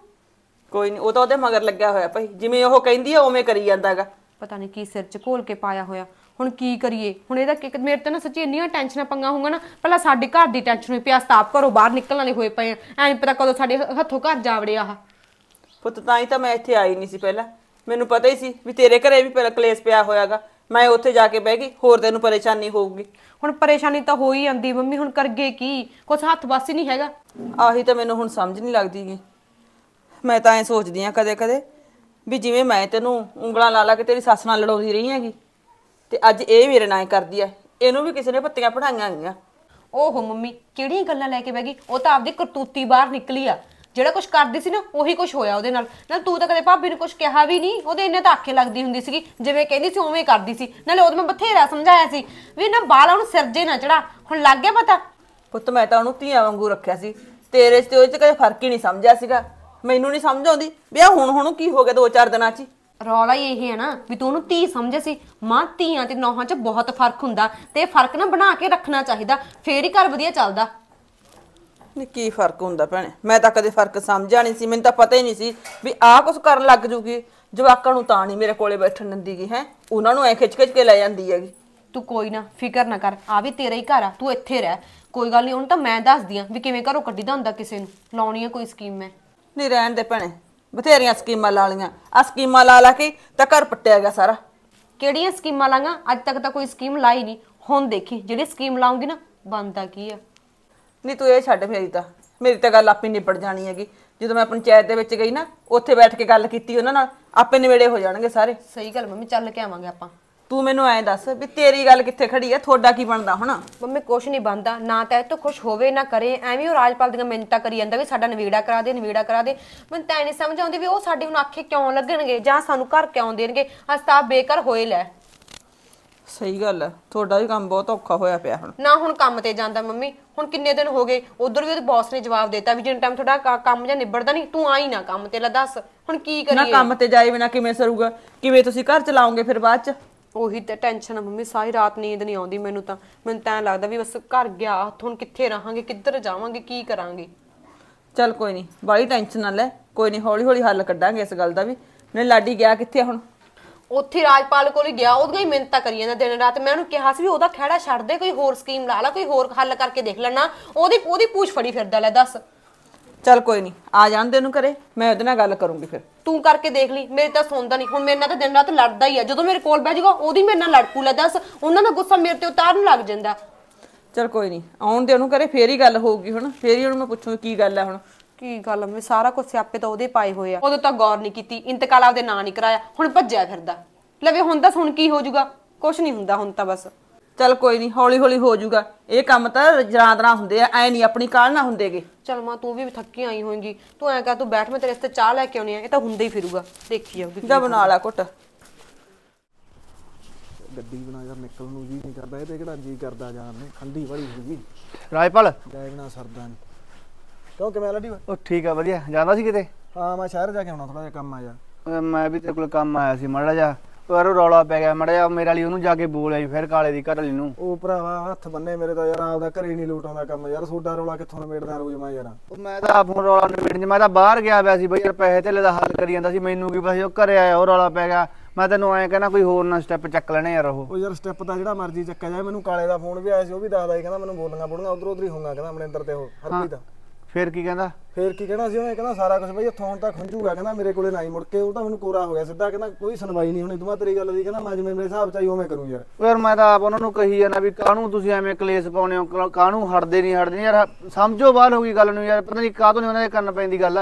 ਕੋਈ ਨਹੀਂ ਉਹ ਤਾਂ ਉਹਦੇ ਮਗਰ ਲੱਗਿਆ ਹੋਇਆ ਭਾਈ ਜਿਵੇਂ ਉਹ ਕਹਿੰਦੀ ਆ ਉਵੇਂ ਕਰੀ ਜਾਂਦਾਗਾ ਪਤਾ ਨਹੀਂ ਕੀ ਸਿਰ ਚ ਘੋਲ ਕੇ ਪਾਇਆ ਹੋਇਆ ਹੁਣ ਕੀ ਕਰੀਏ ਹੁਣ ਇਹਦਾ ਕਿ ਮੇਰੇ ਤਾਂ ਨਾ ਸੱਚੀ ਇੰਨੀਆਂ ਟੈਨਸ਼ਨਾਂ ਪੰਗਾ ਹੋਊਗਾ ਨਾ ਪਹਿਲਾਂ ਸਾਡੇ ਘਰ ਦੀ ਟੈਨਸ਼ਨ ਹੋਈ ਪਿਆ ਸਤਾਪ ਘਰੋਂ ਬਾਹਰ ਨਿਕਲਣ ਵਾਲੇ ਹੋਏ ਪਏ ਐਂ ਪਤਾ ਕਦੋਂ ਸਾਡੇ ਹੱਥੋਂ ਘਰ ਜਾਵੜਿਆ ਆ ਪੁੱਤ ਤਾਂ ਹੀ ਤਾਂ ਮੈਂ ਇੱਥੇ ਆਈ ਨਹੀਂ ਸੀ ਪਹਿਲਾਂ ਮੈਨੂੰ ਪਤਾ ਹੀ ਸੀ ਵੀ ਤੇਰੇ ਘਰੇ ਵੀ ਪਹਿਲਾਂ ਕਲੇਸ਼ ਪਿਆ ਹੋਇਆਗਾ ਮੈਂ ਉੱਥੇ ਜਾ ਕੇ ਬਹਿ ਗਈ ਹੋਰ ਤੈਨੂੰ ਪਰੇਸ਼ਾਨੀ ਹੋਊਗੀ ਹੁਣ ਪਰੇਸ਼ਾਨੀ ਤਾਂ ਹੋ ਹੀ ਜਾਂਦੀ ਮੰਮੀ ਹੁਣ ਕਰਗੇ ਕੀ ਕੁਝ ਹੱਥ ਵਸ ਹੀ ਨਹੀਂ ਹੈਗਾ ਆਹੀ ਤਾਂ ਮੈਨੂੰ ਹੁਣ ਸਮਝ ਨਹੀਂ ਲੱਗਦੀ ਗੀ ਮੈਂ ਤਾਂ ਐ ਸੋਚਦੀ ਆ ਕਦੇ ਕਦੇ ਵੀ ਜਿਵੇਂ ਮੈਂ ਤੈਨੂੰ ਉਂਗਲਾਂ ਲਾ ਲਾ ਕੇ ਤੇਰੀ ਸੱਸ ਨਾਲ ਲੜਾਉਂਦੀ ਰਹੀ ਹੈਗੀ ਤੇ ਅੱਜ ਇਹ ਮੇਰੇ ਨਾਲ ਕਰਦੀ ਐ ਇਹਨੂੰ ਵੀ ਕਿਸੇ ਨੇ ਪੱਤੀਆਂ ਪੜਾਈਆਂ ਗਈਆਂ ਓਹੋ ਮੰਮੀ ਕਿਹੜੀਆਂ ਗੱਲਾਂ ਲੈ ਕੇ ਬਹਿ ਗਈ ਉਹ ਤਾਂ ਆਪਦੀ ਕਰਤੂਤੀ ਬਾਹਰ ਨਿਕਲੀ ਆ ਜਿਹੜਾ ਕੁਝ ਕਰਦੀ ਸੀ ਨਾ ਉਹੀ ਕੁਝ ਹੋਇਆ ਉਹਦੇ ਨਾਲ ਨਾਲ ਤੂੰ ਤਾਂ ਕਦੇ ਭਾਬੀ ਨੂੰ ਕੁਝ ਕਿਹਾ ਵੀ ਨਹੀਂ ਉਹਦੇ ਇੰਨੇ ਤਾਂ ਆਖੇ ਲੱਗਦੀ ਹੁੰਦੀ ਸੀਗੀ ਜਿਵੇਂ ਕਹਿੰਦੀ ਸੀ ਉਵੇਂ ਕਰਦੀ ਸੀ ਨਾਲੇ ਉਹਦੇ ਮੈਂ ਬਥੇਰਾ ਸਮਝਾਇਆ ਸੀ ਵੀ ਨਾ ਬਾਲਾਂ ਨੂੰ ਸਿਰਜੇ ਨਾ ਚੜਾ ਹੁਣ ਲੱਗ ਗਿਆ ਪਤਾ ਪੁੱਤ ਮੈਂ ਤਾਂ ਉਹਨੂੰ ਧੀਆ ਵਾਂਗੂ ਰੱਖਿਆ ਸੀ ਤੇਰੇ ਤੇ ਉਹਦੇ 'ਚ ਕਦੇ ਫਰਕ ਹੀ ਨਹੀਂ ਸਮਝਿਆ ਸੀਗਾ ਮੈਨੂੰ ਨਹੀਂ ਸਮਝ ਆਉਂਦੀ ਵੀ ਆ ਹੁਣ ਹੁਣ ਕੀ ਹੋ ਗਿਆ ਦੋ ਚਾਰ ਦਿਨਾਂ 'ਚ ਰੌਲਾ ਹੀ ਇਹ ਹੈ ਨਾ ਵੀ ਤੂੰ ਉਹਨੂੰ ਧੀ ਸਮਝੇ ਸੀ ਮਾਂ ਧੀਆਂ ਤੇ ਨੌਹਾਂ 'ਚ ਬਹੁਤ ਫਰਕ ਹੁੰਦਾ ਤੇ ਫਰਕ ਨਾ ਬਣਾ ਕੇ ਰੱਖਣਾ ਚਾਹੀਦਾ ਫੇਰ ਹੀ ਘਰ ਵਧੀਆ ਚੱਲਦਾ ਨਹੀਂ ਕੀ ਫਰਕ ਹੁੰਦਾ ਭੈਣੇ ਮੈਂ ਤਾਂ ਕਦੇ ਫਰਕ ਸਮਝਿਆ ਨਹੀਂ ਸੀ ਮੈਨੂੰ ਤਾਂ ਪਤਾ ਹੀ ਨਹੀਂ ਸੀ ਵੀ ਆਹ ਕੁਝ ਕਰਨ ਲੱਗ ਜੂਗੀ ਜਵਾਕਾਂ ਨੂੰ ਤਾਂ ਨਹੀਂ ਮੇਰੇ ਕੋਲੇ ਬੈਠਣ ਦਿੰਦੀ ਗਈ ਹੈ ਉਹਨਾਂ ਨੂੰ ਐ ਖਿੱਚ ਖਿੱਚ ਕੇ ਲੈ ਜਾਂਦੀ ਹੈਗੀ ਤੂੰ ਕੋਈ ਨਾ ਫਿਕਰ ਨਾ ਕਰ ਆ ਵੀ ਤੇਰਾ ਹੀ ਘਰ ਆ ਤੂੰ ਇੱਥੇ ਰਹਿ ਕੋਈ ਗੱਲ ਨਹੀਂ ਉਹਨੂੰ ਤਾਂ ਮੈਂ ਦੱਸਦੀ ਆ ਵੀ ਕਿਵੇਂ ਘਰੋਂ ਕੱਢੀਦਾ ਹੁੰਦਾ ਕਿਸੇ ਨੂੰ ਲਾਉਣੀ ਆ ਕੋਈ ਸਕੀਮ ਮੈਂ ਨਹੀਂ ਰਹਿਣ ਦੇ ਭੈਣੇ ਬਥੇਰੀਆਂ ਸਕੀਮਾਂ ਲਾ ਲੀਆਂ ਆ ਸਕੀਮਾਂ ਲਾ ਲਾ ਕੇ ਤਾਂ ਘਰ ਪੱਟਿਆ ਗਿਆ ਸਾਰਾ ਕਿਹੜੀਆਂ ਸਕੀਮਾਂ ਲਾਂਗਾ ਅੱਜ ਤੱਕ ਤਾਂ ਕੋਈ ਸਕੀਮ ਲਾਈ ਨਹੀਂ ਹੁਣ ਦੇਖੀ ਜਿਹੜੀ ਸਕੀਮ ਲਾਉਂਗੀ ਨਾ ਬੰਦਾ ਕੀ ਆ ਨਹੀਂ ਤੂੰ ਇਹ ਛੱਡ ਮੇਰੀ ਤਾਂ ਮੇਰੀ ਤਾਂ ਗੱਲ ਆਪੇ ਨਿਪੜ ਜਾਣੀ ਹੈਗੀ ਜਦੋਂ ਮੈਂ ਪੰਚਾਇਤ ਦੇ ਵਿੱਚ ਗਈ ਨਾ ਉੱਥੇ ਬੈਠ ਕੇ ਗੱਲ ਕੀਤੀ ਉਹਨਾਂ ਨਾਲ ਆਪੇ ਨਿਵੇੜੇ ਹੋ ਜਾਣਗੇ ਸਾਰੇ ਸਹੀ ਗੱਲ ਮੰਮੀ ਚੱਲ ਕੇ ਆਵਾਂਗੇ ਆਪਾਂ ਤੂੰ ਮੈਨੂੰ ਐਂ ਦੱਸ ਵੀ ਤੇਰੀ ਗੱਲ ਕਿੱਥੇ ਖੜੀ ਐ ਤੁਹਾਡਾ ਕੀ ਬਣਦਾ ਹੁਣ ਮੰਮੀ ਕੁਛ ਨਹੀਂ ਬਣਦਾ ਨਾ ਤਾਂ ਇਹ ਤੋਂ ਖੁਸ਼ ਹੋਵੇ ਨਾ ਕਰੇ ਐਵੇਂ ਉਹ ਰਾਜਪਾਲ ਦੀਆਂ ਮਿੰਤਾ ਕਰੀ ਜਾਂਦਾ ਵੀ ਸਾਡਾ ਨਵੀੜਾ ਕਰਾ ਦੇ ਨਵੀੜਾ ਕਰਾ ਦੇ ਮੈਨੂੰ ਤਾਂ ਨਹੀਂ ਸਮਝ ਆਉਂਦੀ ਵੀ ਉਹ ਸਾਡੇ ਹੁਣ ਆਖੇ ਕਿਉਂ ਲੱਗਣਗੇ ਜਾਂ ਸਾਨੂੰ ਘਰ ਕਿਉਂ ਦੇਣਗੇ ਹਸਤਾ ਬੇਕਰ ਹੋਏ ਲੈ ਸਹੀ ਗੱਲ ਹੈ ਤੁਹਾਡਾ ਵੀ ਕੰਮ ਬਹੁਤ ਔਖਾ ਹੋਇਆ ਪਿਆ ਹੁਣ ਨਾ ਹੁਣ ਕੰਮ ਤੇ ਜਾਂਦਾ ਮੰਮੀ ਹੁਣ ਕਿੰਨੇ ਦਿਨ ਹੋ ਗਏ ਉਧਰ ਵੀ ਉਹਦੇ ਬੌਸ ਨੇ ਜਵਾਬ ਦਿੱਤਾ ਵੀ ਜਿੰਨ ਟਾਈਮ ਤੁਹਾਡਾ ਕੰਮ ਜਾਂ ਨਿਬੜਦਾ ਨਹੀਂ ਤੂੰ ਆਈ ਨਾ ਕੰਮ ਤੇ ਲੈ ਦੱਸ ਹੁਣ ਕੀ ਕਰੀਏ ਨਾ ਕੰਮ ਤੇ ਜਾਏ ਬਿਨਾ ਕਿਵੇਂ ਸਰੂਗਾ ਕਿਵੇਂ ਤੁਸੀਂ ਘਰ ਚਲਾਉਂਗੇ ਫਿਰ ਬਾਅਦ ਚ ਉਹੀ ਤੇ ਟੈਨਸ਼ਨ ਆ ਮੰਮੀ ਸਾਰੀ ਰਾਤ ਨੀਂਦ ਨਹੀਂ ਆਉਂਦੀ ਮੈਨੂੰ ਤਾਂ ਮੈਨੂੰ ਤਾਂ ਲੱਗਦਾ ਵੀ ਬਸ ਘਰ ਗਿਆ ਹੁਣ ਕਿੱਥੇ ਰਹਾਂਗੇ ਕਿੱਧਰ ਜਾਵਾਂਗੇ ਕੀ ਕਰਾਂਗੇ ਚੱਲ ਕੋਈ ਨਹੀਂ ਬਾਈ ਟੈਨਸ਼ਨ ਨਾ ਲੈ ਕੋਈ ਨਹੀਂ ਹੌਲੀ ਹੌਲੀ ਹੱਲ ਕੱਢਾਂਗੇ ਇਸ ਗੱਲ ਦਾ ਵੀ ਨੇ ਲਾਡੀ ਗਿਆ ਕਿੱਥੇ ਹੁਣ ਉੱਥੇ ਰਾਜਪਾਲ ਕੋਲ ਗਿਆ ਉਹਦੀਆਂ ਹੀ ਮਿੰਤਾ ਕਰੀ ਜਾਂਦਾ ਦਿਨ ਰਾਤ ਮੈਂ ਉਹਨੂੰ ਕਿਹਾ ਸੀ ਵੀ ਉਹਦਾ ਖਹਿੜਾ ਛੱਡ ਦੇ ਕੋਈ ਹੋਰ ਸਕੀਮ ਲਾ ਲਾ ਕੋਈ ਹੋਰ ਹੱਲ ਕਰਕੇ ਦੇਖ ਲੈਣਾ ਉਹਦੀ ਉਹਦੀ ਪੂਛ ਫੜੀ ਫਿਰਦਾ ਲੈ ਦੱਸ ਚੱਲ ਕੋਈ ਨਹੀਂ ਆ ਜਾਣ ਦੇ ਉਹਨੂੰ ਕਰੇ ਮੈਂ ਉਹਦੇ ਨਾਲ ਗੱਲ ਕਰੂੰਗੀ ਫਿਰ ਤੂੰ ਕਰਕੇ ਦੇਖ ਲਈ ਮੇਰੇ ਤਾਂ ਸੁਣਦਾ ਨਹੀਂ ਹੁਣ ਮੇਰੇ ਨਾਲ ਤਾਂ ਦਿਨ ਰਾਤ ਲੜਦਾ ਹੀ ਆ ਜਦੋਂ ਮੇਰੇ ਕੋਲ ਬਹਿ ਜਾਊਗਾ ਉਹਦੀ ਮੇਰੇ ਨਾਲ ਲੜਕੂ ਲੈ ਦੱਸ ਉਹਨਾਂ ਦਾ ਗੁੱਸਾ ਮੇਰੇ ਤੇ ਉਤਾਰਨ ਲੱਗ ਜਾਂਦਾ ਚੱਲ ਕੋਈ ਨਹੀਂ ਆਉਣ ਦੇ ਉਹਨੂੰ ਕਰੇ ਫੇਰ ਹੀ ਗੱਲ ਹੋਊਗੀ ਹੁਣ ਫੇਰ ਹੀ ਉਹਨੂੰ ਮੈਂ ਪੁੱਛੂਗੀ ਕੀ ਗੱਲ ਆ ਹੁਣ ਕੀ ਗੱਲ ਮੈਂ ਸਾਰਾ ਕੁਝ ਸਿਆਪੇ ਤਾਂ ਉਹਦੇ ਪਾਏ ਹੋਏ ਆ ਉਦੋਂ ਤਾਂ ਗੌਰ ਨਹੀਂ ਕੀਤੀ ਇੰਤਕਾਲ ਆਪਦੇ ਨਾਂ ਨਹੀਂ ਕਰਾਇਆ ਹੁਣ ਭੱਜਿਆ ਫਿਰਦਾ ਲਵੇ ਹੁਣ ਤਾਂ ਹੁਣ ਕੀ ਹੋ ਜਾਊਗਾ ਕੁਝ ਨਹੀਂ ਹੁੰਦਾ ਹੁਣ ਤਾਂ ਬਸ ਚੱਲ ਕੋਈ ਨਹੀਂ ਹੌਲੀ ਹੌਲੀ ਹੋ ਜਾਊਗਾ ਇਹ ਕੰਮ ਤਾਂ ਜਰਾਦਰਾ ਹੁੰਦੇ ਆ ਐ ਨਹੀਂ ਆਪਣੀ ਕਾਲ ਨਾ ਹੁੰਦੇਗੇ ਚਲ ਮਾਂ ਤੂੰ ਵੀ ਥੱਕੀ ਆਈ ਹੋਏਗੀ ਤੂੰ ਐ ਕਹ ਤੂੰ ਬੈਠ ਮੈਂ ਤੇਰੇ ਅਸਤੇ ਚਾਹ ਲੈ ਕੇ ਆਉਣੀ ਆ ਇਹ ਤਾਂ ਹੁੰਦਾ ਹੀ ਫਿਰੂਗਾ ਦੇਖੀ ਆਉਂਗੀ ਜਾ ਬਣਾ ਲੈ ਘੁੱਟ ਗੱਡੀ ਬਣਾ ਯਾਰ ਨਿਕਲਣ ਨੂੰ ਜੀ ਨਹੀਂ ਕਰਦਾ ਇਹ ਤੇ ਕਿਹੜਾ ਜੀ ਕਰਦਾ ਜਾਣ ਖੰਡੀ ਵੜੀ ਵਾਲੀ ਹੋਊਗੀ ਰਾਜਪਾਲ ਜਾਇ ਬਣਾ ਸਰਦਾਂ ਨੇ ਕਿਉਂ ਕਿਵੇਂ ਲੱਡੀ ਉਹ ਠੀਕ ਆ ਵਧੀਆ ਜਾਂਦਾ ਸੀ ਕਿਤੇ ਹਾਂ ਮੈਂ ਸ਼ਹਿਰ ਜਾ ਕੇ ਆਉਣਾ ਥੋੜਾ ਜਿਹਾ ਕੰਮ ਆ ਮੈਂ ਵੀ ਤੇਰੇ ਕੋਲ ਕੰਮ ਆਇਆ ਸੀ ਮੜਾ ਜਾ ਪਰ ਉਹ ਰੌਲਾ ਪੈ ਗਿਆ ਮੜਾ ਜਾ ਮੇਰੇ ਲਈ ਉਹਨੂੰ ਜਾ ਕੇ ਬੋਲ ਆਈ ਫਿਰ ਕਾਲੇ ਦੀ ਘਰ ਵਾਲੀ ਨੂੰ ਉਹ ਭਰਾਵਾ ਹੱਥ ਬੰਨੇ ਮੇਰੇ ਤਾਂ ਯਾਰ ਆਪਦਾ ਘਰੇ ਨਹੀਂ ਲੂਟ ਦਾ ਕੰਮ ਯਾਰ ਸੋਡਾ ਰੌਲਾ ਕਿੱਥੋਂ ਨਿਬੇੜਦਾ ਰੋਜ਼ ਮੈਂ ਯਾਰ ਉਹ ਮੈਂ ਤਾਂ ਆਪ ਹੁਣ ਰੌਲਾ ਨਿਬੇੜਨ ਮੈਂ ਤਾਂ ਬਾਹਰ ਗਿਆ ਪਿਆ ਸੀ ਬਈ ਯਾਰ ਪੈਸੇ ਤੇ ਦਾ ਹੱਲ ਕਰੀ ਜਾਂਦਾ ਸੀ ਮੈਨੂੰ ਕੀ ਬਸ ਉਹ ਘਰੇ ਆਇਆ ਉਹ ਰੌਲਾ ਪੈ ਗਿਆ ਮੈਂ ਤੈਨੂੰ ਐਂ ਕਹਿੰਦਾ ਕੋਈ ਹੋਰ ਨਾ ਸਟੈਪ ਚੱਕ ਲੈਣੇ ਯਾਰ ਉਹ ਉਹ ਯਾਰ ਸਟੈਪ ਤਾਂ ਜਿਹੜਾ ਮਰਜ਼ੀ ਚੱਕਿਆ ਜਾਏ ਮੈਨੂੰ ਕਾਲੇ ਦਾ ਫੋਨ ਵੀ ਆਇਆ ਸੀ ਉਹ ਵੀ ਦੱਸਦਾ ਸੀ ਕਹਿੰਦਾ ਮੈਨੂੰ ਬੋਲੀਆਂ ਬੋਲੀਆਂ ਉਧਰ ਉਧਰ ਹੀ ਕਹਿੰਦਾ ਅਮਰਿੰਦਰ ਤੇ ਉਹ ਹਰਪ੍ਰੀਤ ਫੇਰ ਕੀ ਕਹਿੰਦਾ ਫੇਰ ਕੀ ਕਹਿਣਾ ਸੀ ਉਹਨੇ ਕਹਿੰਦਾ ਸਾਰਾ ਕੁਝ ਬਈ ਇੱਥੋਂ ਤੱਕ ਤਾਂ ਖੰਜੂਗਾ ਕਹਿੰਦਾ ਮੇਰੇ ਕੋਲੇ ਨਹੀਂ ਮੁੜ ਕੇ ਉਹ ਤਾਂ ਮੈਨੂੰ ਕੋਰਾ ਹੋ ਗਿਆ ਸਿੱਧਾ ਕਹਿੰਦਾ ਕੋਈ ਸੁਣਵਾਈ ਨਹੀਂ ਹੋਣੀ ਤੂੰ ਤੇਰੀ ਗੱਲ ਦੀ ਕਹਿੰਦਾ ਮੈਂ ਜਿਵੇਂ ਮੇਰੇ ਹਿਸਾਬ ਚ ਆਈ ਉਵੇਂ ਕਰੂੰ ਯਾਰ ਯਾਰ ਮੈਂ ਤਾਂ ਆਪ ਉਹਨਾਂ ਨੂੰ ਕਹੀ ਜਾਂਦਾ ਵੀ ਕਾਹਨੂੰ ਤੁਸੀਂ ਐਵੇਂ ਕਲੇਸ਼ ਪਾਉਣੇ ਹੋ ਕਾਹਨੂੰ ਹਟਦੇ ਨਹੀਂ ਹਟਦੇ ਯਾਰ ਸਮਝੋ ਬਾਲ ਹੋ ਗਈ ਗੱਲ ਨੂੰ ਯਾਰ ਪਤਾ ਨਹੀਂ ਕਾਹ ਤੋਂ ਨਹੀਂ ਉਹਨਾਂ ਦੇ ਕੰਨ ਪੈਂਦੀ ਗੱਲ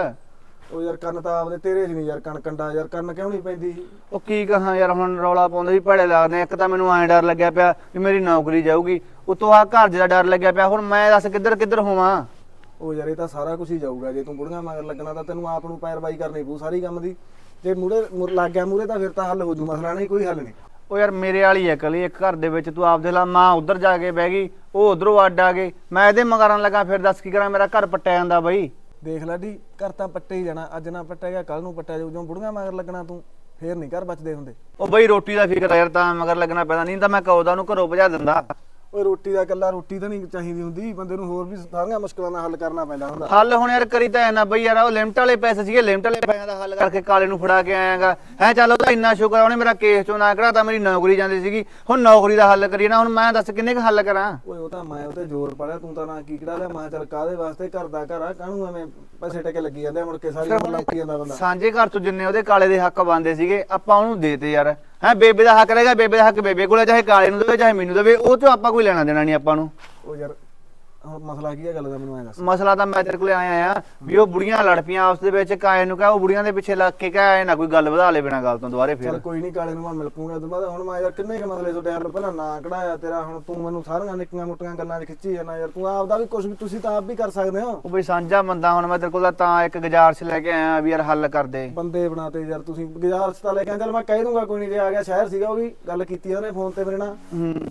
ਉਹ ਯਾਰ ਕੰਨ ਤਾਂ ਆਪਦੇ ਤੇਰੇ ਜੀ ਨਹੀਂ ਯਾਰ ਕੰਨ ਕੰਡਾ ਯਾਰ ਕੰਨ ਕਿਉਂ ਨਹੀਂ ਪੈਂਦੀ ਉਹ ਕੀ ਕਹਾਂ ਯਾਰ ਹੁਣ ਰੌਲਾ ਪਾਉਂਦੇ ਵੀ ਭੜੇ ਲੱਗਦੇ ਇੱਕ ਤਾਂ ਮੈਨੂੰ ਐਂ ਡਰ ਲੱਗਿਆ ਪਿਆ ਵੀ ਮੇਰੀ ਨੌਕਰੀ ਜਾਊਗੀ ਉਤੋਂ ਆ ਘਰ ਜਿਹੜਾ ਡਰ ਲੱਗਿਆ ਪਿਆ ਹੁਣ ਮੈਂ ਦੱਸ ਕਿੱਧਰ ਕਿੱਧਰ ਹੋਵਾਂ ਉਹ ਯਾਰ ਇਹ ਤਾਂ ਸਾਰਾ ਕੁਝ ਹੀ ਜਾਊਗਾ ਜੇ ਤੂੰ ਬੁੜੀਆਂ ਮਗਰ ਲੱਗਣਾ ਤਾਂ ਤੈਨੂੰ ਆਪ ਨੂੰ ਪੈਰ ਬਾਈ ਕਰਨੀ ਪਊ ਸਾਰੀ ਕੰਮ ਦੀ ਜੇ ਮੂਰੇ ਲੱਗ ਗਿਆ ਮੂਰੇ ਤਾਂ ਫਿਰ ਤਾਂ ਹੱਲ ਹੋ ਜੂ ਮਸਲਾ ਨਹੀਂ ਕੋਈ ਹੱਲ ਨਹੀਂ ਉਹ ਯਾਰ ਮੇਰੇ ਵਾਲੀ ਹੈ ਕਲੀ ਇੱਕ ਘਰ ਦੇ ਵਿੱਚ ਤੂੰ ਆਪ ਦੇ ਲਾ ਮਾਂ ਉਧਰ ਜਾ ਕੇ ਬਹਿ ਗਈ ਉਹ ਉਧਰੋਂ ਅੱਡ ਆ ਗਏ ਮੈਂ ਇਹਦੇ ਮਗਰਾਂ ਲੱਗਾ ਫਿਰ ਦੱਸ ਕੀ ਕਰਾਂ ਮੇਰਾ ਘਰ ਪੱਟਿਆ ਜਾਂਦਾ ਬਾਈ ਦੇਖ ਲੈ ਢੀ ਘਰ ਤਾਂ ਪੱਟੇ ਹੀ ਜਾਣਾ ਅੱਜ ਨਾ ਪੱਟਿਆ ਗਿਆ ਕੱਲ ਨੂੰ ਪੱਟਿਆ ਜਾਊ ਜੋ ਬੁੜੀਆਂ ਮਗਰ ਲੱਗਣਾ ਤੂੰ ਫੇਰ ਨਹੀਂ ਘਰ ਬਚਦੇ ਹੁੰਦੇ ਉਹ ਬਈ ਰੋਟੀ ਦਾ ਫਿਕਰ ਯਾਰ ਤਾਂ ਮਗਰ ਲੱਗਣਾ ਪੈਂਦਾ ਨਹੀਂ ਤਾਂ ਮੈਂ ਕਹੋਦਾ ਉਹਨੂੰ ਘਰੋਂ ਭਜਾ ਦਿੰਦਾ ਓਏ ਰੋਟੀ ਦਾ ਕੱਲਾ ਰੋਟੀ ਤਾਂ ਨਹੀਂ ਚਾਹੀਦੀ ਹੁੰਦੀ ਬੰਦੇ ਨੂੰ ਹੋਰ ਵੀ ਸਾਰੀਆਂ ਮੁਸ਼ਕਲਾਂ ਦਾ ਹੱਲ ਕਰਨਾ ਪੈਂਦਾ ਹੁੰਦਾ ਹੱਲ ਹੁਣ ਯਾਰ ਕਰੀ ਤਾਂ ਐਨਾ ਨਾ ਬਈ ਯਾਰ ਉਹ ਲਿਮਟ ਵਾਲੇ ਪੈਸੇ ਸੀਗੇ ਲਿਮਟ ਵਾਲੇ ਪੈਸਿਆਂ ਦਾ ਹੱਲ ਕਰਕੇ ਕਾਲੇ ਨੂੰ ਫੜਾ ਕੇ ਆਇਆਗਾ ਹੈ ਚੱਲ ਉਹਦਾ ਇੰਨਾ ਸ਼ੁਕਰ ਉਹਨੇ ਮੇਰਾ ਕੇਸ ਚੋਂ ਨਾ ਕਢਾਤਾ ਮੇਰੀ ਨੌਕਰੀ ਜਾਂਦੀ ਸੀਗੀ ਹੁਣ ਨੌਕਰੀ ਦਾ ਹੱਲ ਕਰੀਏ ਨਾ ਹੁਣ ਮੈਂ ਦੱਸ ਕਿੰਨੇ ਕੁ ਹੱਲ ਕਰਾਂ ਓਏ ਉਹ ਤਾਂ ਮੈਂ ਉਹ ਤੇ ਜ਼ੋਰ ਪਾੜਿਆ ਤੂੰ ਤਾਂ ਨਾ ਕੀ ਕਢਾ ਲਿਆ ਮੈਂ ਚੱਲ ਕਾਦੇ ਵਾਸਤੇ ਘਰ ਦਾ ਘਰ ਆ ਕਾਹਨੂੰ ਐਵੇਂ ਪੈਸੇ ਟਕੇ ਲੱਗੀ ਜਾਂਦੇ ਮੁੜ ਕੇ ਸਾਰੀ ਉਮਰ ਲੱਗ ਜਾਂਦਾ ਬੰਦਾ ਸਾਂਝੇ ਘਰ ਤੋਂ ਜਿੰਨੇ ਉਹਦੇ ਕਾਲੇ ਦੇ ਹੱਕ ਬੰਦੇ ਸੀਗੇ ਆਪਾਂ ਉਹਨੂੰ ਦੇਤੇ ਯਾਰ ਹੈ ਬੇਬੇ ਦਾ ਹੱਕ ਰਹੇਗਾ ਬੇਬੇ ਦਾ ਹੱਕ ਬੇਬੇ ਕੋਲ ਚਾਹੇ ਕਾਲੇ ਨੂੰ ਦੇਵੇ ਚਾਹੇ ਮੈਨੂੰ ਦੇਵੇ ਉਹ ਤੋਂ ਆਪਾਂ ਕੋਈ ਲੈਣਾ ਦੇਣਾ ਨਹੀਂ ਆਪਾਂ ਨੂੰ ਉਹ ਯਾਰ ਮਸਲਾ ਕੀ ਹੈ ਗੱਲ ਦਾ ਮੈਨੂੰ ਐ ਦੱਸ ਮਸਲਾ ਤਾਂ ਮੈਂ ਤੇਰੇ ਕੋਲੇ ਆਇਆ ਆ ਵੀ ਉਹ ਬੁੜੀਆਂ ਲੜ ਪੀਆਂ ਉਸ ਦੇ ਵਿੱਚ ਕਾਏ ਨੂੰ ਕਹਾ ਉਹ ਬੁੜੀਆਂ ਦੇ ਪਿੱਛੇ ਲੱਗ ਕੇ ਕਹਾ ਐ ਨਾ ਕੋਈ ਗੱਲ ਵਧਾ ਲੈ ਬਿਨਾ ਗੱਲ ਤੋਂ ਦੁਬਾਰੇ ਫੇਰ ਚਲ ਕੋਈ ਨਹੀਂ ਕਾਲੇ ਨੂੰ ਮੈਂ ਮਿਲ ਪੂੰਗਾ ਤੇ ਮੈਂ ਹੁਣ ਮੈਂ ਯਾਰ ਕਿੰਨੇ ਕ ਮਸਲੇ ਤੋਂ ਟਾਈਮ ਪਹਿਲਾਂ ਨਾ ਕਢਾਇਆ ਤੇਰਾ ਹੁਣ ਤੂੰ ਮੈਨੂੰ ਸਾਰੀਆਂ ਨਿੱਕੀਆਂ ਮੋਟੀਆਂ ਗੱਲਾਂ ਦੇ ਖਿੱਚੀ ਜਾਣਾ ਯਾਰ ਤੂੰ ਆਪਦਾ ਵੀ ਕੁਝ ਵੀ ਤੁਸੀਂ ਤਾਂ ਆਪ ਵੀ ਕਰ ਸਕਦੇ ਹੋ ਉਹ ਬਈ ਸਾਂਝਾ ਬੰਦਾ ਹੁਣ ਮੈਂ ਤੇਰੇ ਕੋਲ ਤਾਂ ਇੱਕ ਗੁਜ਼ਾਰਿਸ਼ ਲੈ ਕੇ ਆਇਆ ਵੀ ਯਾਰ ਹੱਲ ਕਰ ਦੇ ਬੰਦੇ ਬਣਾਤੇ ਯਾਰ ਤੁਸੀਂ ਗੁਜ਼ਾਰਿਸ਼ ਤਾਂ ਲੈ ਕੇ ਆਂ ਚਲ ਮੈਂ ਕਹਿ ਦੂੰਗਾ ਕੋਈ ਨਹੀਂ ਜੇ ਆ ਗਿਆ ਸ਼ਹਿਰ ਸੀਗਾ ਉਹ ਵੀ ਗੱਲ ਕੀਤੀ ਉਹਨੇ ਫੋਨ ਤੇ ਮੇਰੇ ਨਾਲ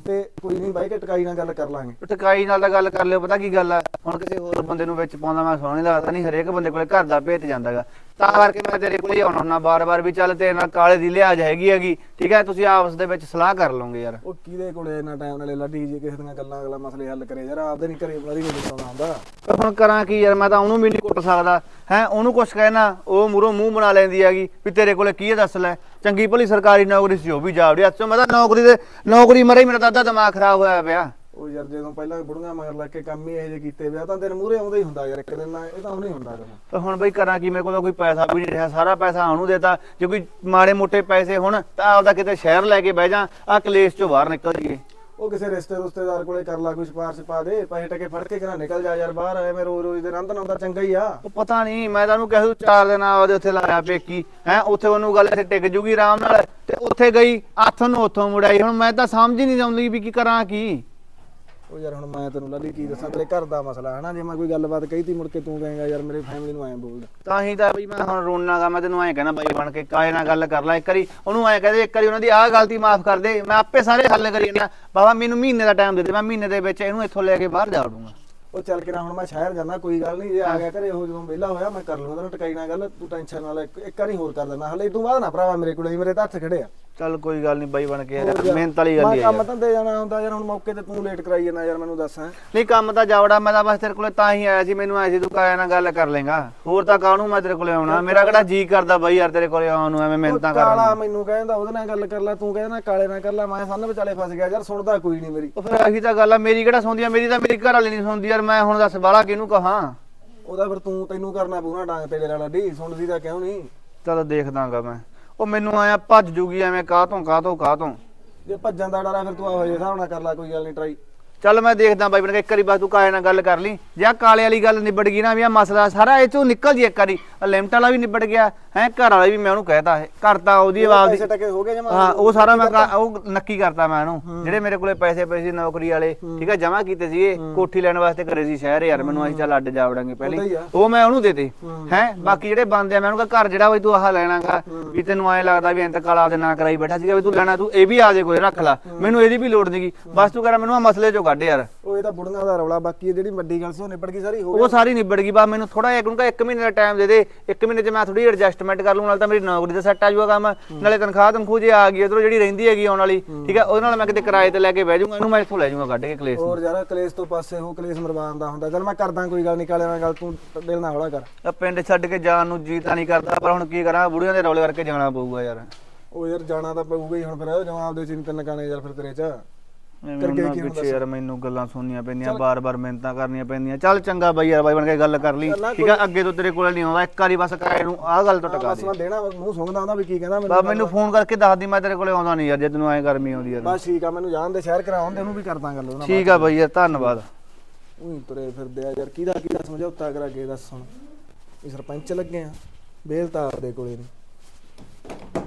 ਤੇ ਕੋਈ ਨਹੀਂ ਬਾਈ ਕਿ ਟਕਾਈ ਨਾਲ ਗੱਲ ਕਰ ਲਾਂਗੇ ਟਕਾਈ ਨਾਲ ਤਾਂ ਗੱਲ ਕਰ ਲਿਓ ਨਾਲੇ ਪਤਾ ਕੀ ਗੱਲ ਆ ਹੁਣ ਕਿਸੇ ਹੋਰ ਬੰਦੇ ਨੂੰ ਵਿੱਚ ਪਾਉਂਦਾ ਮੈਂ ਸੋਹਣੇ ਲੱਗਦਾ ਨਹੀਂ ਹਰੇਕ ਬੰਦੇ ਕੋਲੇ ਘਰ ਦਾ ਭੇਤ ਜਾਂਦਾਗਾ ਤਾਂ ਕਰਕੇ ਮੈਂ ਤੇਰੇ ਕੋਲੇ ਆਉਣਾ ਹੁੰਦਾ ਬਾਰ-ਬਾਰ ਵੀ ਚੱਲ ਤੇਰੇ ਨਾਲ ਕਾਲੇ ਦੀ ਲਿਆਜ ਹੈਗੀ ਹੈਗੀ ਠੀਕ ਹੈ ਤੁਸੀਂ ਆਪਸ ਦੇ ਵਿੱਚ ਸਲਾਹ ਕਰ ਲਓਗੇ ਯਾਰ ਉਹ ਕਿਹਦੇ ਕੋਲੇ ਇੰਨਾ ਟਾਈਮ ਨਾਲ ਲੱਡੀ ਜੀ ਕਿਸੇ ਦੀਆਂ ਗੱਲਾਂ ਅਗਲਾ ਮਸਲੇ ਹੱਲ ਕਰੇ ਯਾਰ ਆਪਦੇ ਨਹੀਂ ਕਰੇ ਬੜੀ ਨਹੀਂ ਸੁਣਾਉਂਦਾ ਹੁੰਦਾ ਹੁਣ ਕਰਾਂ ਕੀ ਯਾਰ ਮੈਂ ਤਾਂ ਉਹਨੂੰ ਵੀ ਨਹੀਂ ਕੁੱਟ ਸਕਦਾ ਹੈ ਉਹਨੂੰ ਕੁਛ ਕਹਿਣਾ ਉਹ ਮੂਰੋਂ ਮੂੰਹ ਬਣਾ ਲੈਂਦੀ ਹੈਗੀ ਵੀ ਤੇਰੇ ਕੋਲੇ ਕੀ ਦੱਸ ਲੈ ਚੰਗੀ ਭਲੀ ਸਰਕਾਰੀ ਨੌਕਰੀ ਸੀ ਉਹ ਵੀ ਜਾਵੜੀ ਅੱਛੋਂ ਮੈਂ ਤਾਂ ਨੌਕਰੀ ਦੇ ਨੌਕਰੀ ਮਰੇ ਮੇਰਾ ਦਾਦਾ ਦਿਮਾਗ ਖਰਾਬ ਹੋਇਆ ਪਿਆ ਉਹ ਯਾਰ ਜਦੋਂ ਪਹਿਲਾਂ ਬੁੜੀਆਂ ਮਗਰ ਲੱਗ ਕੇ ਕੰਮ ਹੀ ਇਹੋ ਜਿਹੇ ਕੀਤੇ ਵਿਆ ਤਾਂ ਦਿਨ ਮੂਰੇ ਆਉਂਦਾ ਹੀ ਹੁੰਦਾ ਯਾਰ ਇੱਕ ਦਿਨ ਨਾ ਇਹ ਤਾਂ ਹੁਣ ਹੀ ਹੁੰਦਾ ਕੰਮ ਤਾਂ ਹੁਣ ਬਈ ਕਰਾਂ ਕੀ ਮੇਰੇ ਕੋਲ ਤਾਂ ਕੋਈ ਪੈਸਾ ਵੀ ਨਹੀਂ ਰਿਹਾ ਸਾਰਾ ਪੈਸਾ ਉਹਨੂੰ ਦੇਤਾ ਜੇ ਕੋਈ ਮਾੜੇ ਮੋਟੇ ਪੈਸੇ ਹੁਣ ਤਾਂ ਆਪਦਾ ਕਿਤੇ ਸ਼ਹਿਰ ਲੈ ਕੇ ਬਹਿ ਜਾ ਆ ਕਲੇਸ਼ ਚੋਂ ਬਾਹਰ ਨਿਕਲ ਜੀਏ ਉਹ ਕਿਸੇ ਰਿਸ਼ਤੇ ਰੁਸ਼ਤੇਦਾਰ ਕੋਲੇ ਕਰ ਲਾ ਕੋਈ ਸਪਾਰਸ਼ ਪਾ ਦੇ ਪੈਸੇ ਟਕੇ ਫੜ ਕੇ ਘਰਾਂ ਨਿਕਲ ਜਾ ਯਾਰ ਬਾਹਰ ਆਏ ਰੋਜ਼ ਰੋਜ਼ ਦੇ ਰੰਦ ਆਉਂਦਾ ਚੰਗਾ ਹੀ ਆ ਉਹ ਪਤਾ ਨਹੀਂ ਮੈਂ ਤਾਂ ਉਹਨੂੰ ਕਹਿ ਦੂ ਚਾਰ ਦਿਨ ਆਉਦੇ ਉੱਥੇ ਲਾਇਆ ਪੇਕੀ ਹੈ ਉੱਥੇ ਉਹਨੂੰ ਗੱਲ ਇੱਥੇ ਟਿਕ ਜੂਗੀ ਆਰਾਮ ਨਾਲ ਤੇ ਉੱਥੇ ਗਈ ਹੱਥ ਨੂੰ ਉੱਥੋਂ ਮੁੜਾਈ ਹੁਣ ਮੈਂ ਤਾਂ ਸਮਝ ਹੀ ਨਹੀਂ ਆਉਂਦੀ ਵੀ ਕੀ ਕਰਾਂ ਕੀ ਉਹ ਯਾਰ ਹੁਣ ਮੈਂ ਤੈਨੂੰ ਲੱਲੀ ਕੀ ਦੱਸਾਂ ਤੇਰੇ ਘਰ ਦਾ ਮਸਲਾ ਹਨਾ ਜੇ ਮੈਂ ਕੋਈ ਗੱਲਬਾਤ ਕਹੀ ਤੀ ਮੁੜ ਕੇ ਤੂੰ ਕਹੇਗਾ ਯਾਰ ਮੇਰੇ ਫੈਮਿਲੀ ਨੂੰ ਐਂ ਬੋਲਦਾ ਤਾਂ ਹੀ ਤਾਂ ਬਈ ਮੈਂ ਹੁਣ ਰੋਣਾਗਾ ਮੈਂ ਤੈਨੂੰ ਐਂ ਕਹਿੰਦਾ ਬਾਈ ਬਣ ਕੇ ਕਾਹੇ ਨਾਲ ਗੱਲ ਕਰ ਲੈ ਇੱਕ ਵਾਰੀ ਉਹਨੂੰ ਐਂ ਕਹਦੇ ਇੱਕ ਵਾਰੀ ਉਹਨਾਂ ਦੀ ਆਹ ਗਲਤੀ ਮਾਫ ਕਰ ਦੇ ਮੈਂ ਆਪੇ ਸਾਰੇ ਹੱਲ ਕਰੀ ਜਾਣਾ ਬਾਬਾ ਮੈਨੂੰ ਮਹੀਨੇ ਦਾ ਟਾਈਮ ਦੇ ਦੇ ਮੈਂ ਮਹੀਨੇ ਦੇ ਵਿੱਚ ਇਹਨੂੰ ਇੱਥੋਂ ਲੈ ਕੇ ਬਾਹਰ ਜਾ ਦੂੰਗਾ ਉਹ ਚੱਲ ਕੇ ਨਾ ਹੁਣ ਮੈਂ ਸ਼ਹਿਰ ਜਾਂਦਾ ਕੋਈ ਗੱਲ ਨਹੀਂ ਜੇ ਆ ਗਿਆ ਘਰੇ ਉਹ ਜਦੋਂ ਵਿਹਲਾ ਹੋਇਆ ਮੈਂ ਕਰ ਲੂੰਗਾ ਤੇਰਾ ਟਕਾਈ ਨਾ ਗੱਲ ਤੂੰ ਟੈਨਸ਼ਨ ਨਾ ਲੈ ਇੱਕ ਵਾਰੀ ਹੋਰ ਕਰ ਦੇਣਾ ਹਲੇ ਇਦੋਂ ਬਾਅਦ ਨਾ ਭਰਾਵਾ ਮੇਰੇ ਕੋਲੇ ਮੇਰੇ ਤਾਂ ਹੱਥ ਖੜੇ ਆ ਚੱਲ ਕੋਈ ਗੱਲ ਨਹੀਂ ਬਾਈ ਬਣ ਕੇ ਯਾਰ ਮਿਹਨਤ ਵਾਲੀ ਗੱਲ ਹੀ ਹੈ ਕੰਮ ਤਾਂ ਦੇ ਜਾਣਾ ਹੁੰਦਾ ਯਾਰ ਹੁਣ ਮੌਕੇ ਤੇ ਤੂੰ ਲੇਟ ਕਰਾਈ ਜਾਂਦਾ ਯਾਰ ਮੈਨੂੰ ਦੱਸ ਨਹੀਂ ਕੰਮ ਤਾਂ ਜਾਵੜਾ ਮੈਂ ਤਾਂ ਬਸ ਤੇਰੇ ਕੋਲੇ ਤਾਂ ਹੀ ਆਇਆ ਸੀ ਮੈਨੂੰ ਆਇਆ ਸੀ ਤੂੰ ਕਾਇਆ ਨਾਲ ਗੱਲ ਕਰ ਲੇਗਾ ਹੋਰ ਤਾਂ ਕਾਹਨੂੰ ਮੈਂ ਤੇਰੇ ਕੋਲੇ ਆਉਣਾ ਮੇਰਾ ਕਿਹੜਾ ਜੀ ਕਰਦਾ ਬਾਈ ਯਾਰ ਤੇਰੇ ਕੋਲੇ ਆਉਣ ਨੂੰ ਐਵੇਂ ਮਿਹਨਤਾਂ ਕਰਾਂ ਕਾਲਾ ਮੈਨੂੰ ਕਹਿੰਦਾ ਉਹਦੇ ਨਾਲ ਗੱਲ ਕਰ ਲੈ ਤੂੰ ਕਹਿੰਦਾ ਕਾਲੇ ਨਾਲ ਕਰ ਲੈ ਮੈਂ ਸੰਨ ਵਿਚਾਲੇ ਫਸ ਗਿਆ ਯਾਰ ਸੁਣਦਾ ਕੋਈ ਨਹੀਂ ਮੇਰੀ ਉਹ ਫਿਰ ਆਹੀ ਤਾਂ ਗੱਲ ਆ ਮੇਰੀ ਕਿਹੜਾ ਸੁਣਦੀ ਆ ਮੇਰੀ ਤਾਂ ਮੇਰੀ ਘਰ ਵਾਲੀ ਨਹੀਂ ਸੁਣਦੀ ਯਾਰ ਮੈਂ ਹੁਣ ਦੱਸ ਬਾਲਾ ਕਿਹਨੂੰ ਕਹਾਂ ਉਹਦਾ ਫਿਰ ਤੂੰ ਤੈਨੂੰ ਕਰਨਾ ਪੂਰਾ ਡਾਂਗ ਤੇ ਲੈ ਲਾ ਡੀ ਸੁਣਦੀ ਤਾਂ ਕਿਉਂ ਨਹੀਂ ਚਲ ਦੇਖਦਾਗਾ ਮੈਂ ਉਹ ਮੈਨੂੰ ਆਇਆ ਭੱਜ ਜੂਗੀ ਐਵੇਂ ਕਾ ਤੋਂ ਕਾ ਤੋਂ ਕਾ ਤੋਂ ਜੇ ਭੱਜਣ ਦਾ ਡਰ ਆ ਫਿਰ ਤੂੰ ਆਹੋ ਜੇ ਸਾਹਮਣਾ ਕਰ ਲੈ ਕੋਈ ਗੱਲ ਨਹੀਂ ਟਰਾਈ ਚੱਲ ਮੈਂ ਦੇਖਦਾ ਬਾਈ ਬਣ ਕੇ ਇੱਕ ਵਾਰੀ ਬਸ ਤੂੰ ਕਾਹੇ ਨਾਲ ਗੱਲ ਕਰ ਲਈ ਜੇ ਕਾਲੇ ਵਾਲੀ ਗੱਲ ਨਿਬੜ ਗਈ ਨਾ ਵੀ ਆ ਮਸਲਾ ਸਾਰਾ ਇਹ ਚੋਂ ਨਿਕਲ ਜੀ ਇੱਕ ਵਾਰੀ ਲਿਮਟ ਵਾਲਾ ਵੀ ਨਿਬੜ ਗਿਆ ਹੈ ਘਰ ਵਾਲੇ ਵੀ ਮੈਂ ਉਹਨੂੰ ਕਹਿਤਾ ਕਰਤਾ ਉਹਦੀ ਆਵਾਜ਼ ਦੀ ਹੋ ਜਮਾ ਹਾਂ ਉਹ ਸਾਰਾ ਮੈਂ ਉਹ ਨੱਕੀ ਕਰਤਾ ਮੈਂ ਉਹਨੂੰ ਜਿਹੜੇ ਮੇਰੇ ਕੋਲੇ ਪੈਸੇ ਸੀ ਨੌਕਰੀ ਵਾਲੇ ਠੀਕ ਹੈ ਜਮਾ ਕੀਤੇ ਸੀਗੇ ਕੋਠੀ ਲੈਣ ਵਾਸਤੇ ਕਰੇ ਸੀ ਸ਼ਹਿਰ ਯਾਰ ਮੈਨੂੰ ਅਸੀਂ ਚੱਲ ਅੱਡ ਜਾਵੜਾਂਗੇ ਪਹਿਲੇ ਉਹ ਮੈਂ ਉਹਨੂੰ ਦੇਤੇ ਹੈ ਬਾਕੀ ਜਿਹੜੇ ਬੰਦੇ ਆ ਮੈਂ ਉਹਨੂੰ ਘਰ ਜਿਹੜਾ ਵੀ ਤੂੰ ਆਹ ਲੈਣਾਗਾ ਵੀ ਤੈਨੂੰ ਐ ਲੱਗਦਾ ਵੀ ਇੰਤਕਾਲ ਦੇ ਨਾਂ ਕਰਾਈ ਬੈਠਾ ਸੀਗਾ ਵੀ ਤੂੰ ਲੈਣਾ ਤੂੰ ਇਹ ਵੀ ਆ ਜੇ ਕੋਈ ਰੱਖ ਲੈ ਮੈਨੂੰ ਇਹਦੀ ਵੀ ਲੋੜ ਨਹੀਂਗੀ ਬਸ ਤੂੰ ਕਰਾ ਮੈਨੂੰ ਆ ਮਸਲੇ ਚੋਂ ਕੱਢ ਯਾਰ ਉਹ ਇਹ ਤਾਂ ਬੁੜੀਆਂ ਦਾ ਰੌਲਾ ਬਾਕੀ ਜਿਹੜੀ ਵੱਡੀ ਗੱਲ ਸੋ ਨਿਬੜ ਗਈ ਸਾਰੀ ਹੋ ਗਈ ਉਹ ਸਾਰੀ ਨਿਬੜ ਗਈ ਬਾ ਮੈਨੂੰ ਥੋੜਾ ਜਿਹਾ ਕਿਉਂਕਿ 1 ਮਹੀਨੇ ਦਾ ਟਾਈਮ ਦੇ ਦੇ 1 ਮਹੀਨੇ 'ਚ ਮੈਂ ਥੋੜੀ ਐਡਜਸਟ ਪੇਮੈਂਟ ਕਰ ਲੂੰ ਨਾਲ ਤਾਂ ਮੇਰੀ ਨੌਕਰੀ ਦਾ ਸੈੱਟ ਆ ਜੂਗਾ ਕੰਮ ਨਾਲੇ ਤਨਖਾਹ ਤਨਖੂ ਜੇ ਆ ਗਈ ਉਧਰੋਂ ਜਿਹੜੀ ਰਹਿੰਦੀ ਹੈਗੀ ਆਉਣ ਵਾਲੀ ਠੀਕ ਹੈ ਉਹਦੇ ਨਾਲ ਮੈਂ ਕਿਤੇ ਕਿਰਾਏ ਤੇ ਲੈ ਕੇ ਬਹਿ ਜੂਗਾ ਇਹਨੂੰ ਮੈਂ ਇੱਥੋਂ ਲੈ ਜੂਗਾ ਕੱਢ ਕੇ ਕਲੇਸ਼ ਹੋਰ ਜਿਆਦਾ ਕਲੇਸ਼ ਤੋਂ ਪਾਸੇ ਹੋ ਕਲੇਸ਼ ਮਰਵਾਣ ਦਾ ਹੁੰਦਾ ਚਲ ਮੈਂ ਕਰਦਾ ਕੋਈ ਗੱਲ ਨਿਕਾਲੇ ਨਾਲ ਗੱਲ ਤੂੰ ਦਿਲ ਨਾ ਹੌਲਾ ਕਰ ਪਿੰਡ ਛੱਡ ਕੇ ਜਾਣ ਨੂੰ ਜੀ ਤਾਂ ਨਹੀਂ ਕਰਦਾ ਪਰ ਹੁਣ ਕੀ ਕਰਾਂ ਬੁੜੀਆਂ ਦੇ ਰੌਲੇ ਕਰਕੇ ਜਾਣਾ ਪਊਗਾ ਯਾਰ ਉਹ ਯਾਰ ਜਾਣਾ ਤਾਂ ਪਊਗਾ ਹੀ ਹੁਣ ਫਿਰ ਜਵਾਬ ਦੇ ਚਿੰਤਨ ਕਾਣੇ ਯਾਰ ਫਿਰ ਤੇਰੇ ਚ ਕਰਕੇ ਕਿਉਂ ਪਿੱਛੇ ਯਾਰ ਮੈਨੂੰ ਗੱਲਾਂ ਸੁਣਨੀਆਂ ਪੈਂਦੀਆਂ ਬਾਰ-ਬਾਰ ਮਿਹਨਤਾਂ ਕਰਨੀਆਂ ਪੈਂਦੀਆਂ ਚੱਲ ਚੰਗਾ ਬਾਈ ਯਾਰ ਬਾਈ ਬਣ ਕੇ ਗੱਲ ਕਰ ਲਈ ਠੀਕ ਆ ਅੱਗੇ ਤੋਂ ਤੇਰੇ ਕੋਲ ਨਹੀਂ ਆਉਂਦਾ ਇੱਕ ਵਾਰੀ ਬਸ ਕਾਇ ਨੂੰ ਆਹ ਗੱਲ ਤੋਂ ਟਕਾ ਦੇ ਬਸ ਮੈਂ ਦੇਣਾ ਮੂੰਹ ਸੁੰਗਦਾ ਆਉਂਦਾ ਵੀ ਕੀ ਕਹਿੰਦਾ ਮੈਨੂੰ ਬਸ ਮੈਨੂੰ ਫੋਨ ਕਰਕੇ ਦੱਸ ਦੀ ਮੈਂ ਤੇਰੇ ਕੋਲੇ ਆਉਂਦਾ ਨਹੀਂ ਯਾਰ ਜੇ ਤੈਨੂੰ ਐ ਗਰਮੀ ਆਉਂਦੀ ਯਾਰ ਬਸ ਠੀਕ ਆ ਮੈਨੂੰ ਜਾਣ ਦੇ ਸ਼ਹਿਰ ਕਰਾਉਣ ਦੇ ਉਹਨੂੰ ਵੀ ਕਰਦਾ ਗੱਲ ਉਹਨਾਂ ਠੀਕ ਆ ਬਾਈ ਯਾਰ ਧੰਨਵਾਦ ਉਹੀ ਤੁਰੇ ਫਿਰਦੇ ਆ ਯਾਰ ਕਿਹਦਾ ਕਿਹਦਾ ਸਮਝੌਤਾ ਕਰਾ ਕੇ ਦੱਸ ਹੁਣ ਇਹ ਸਰਪੰਚ ਲੱਗੇ ਆ ਬੇਲਤਾਰ ਦੇ ਕੋਲੇ ਨੇ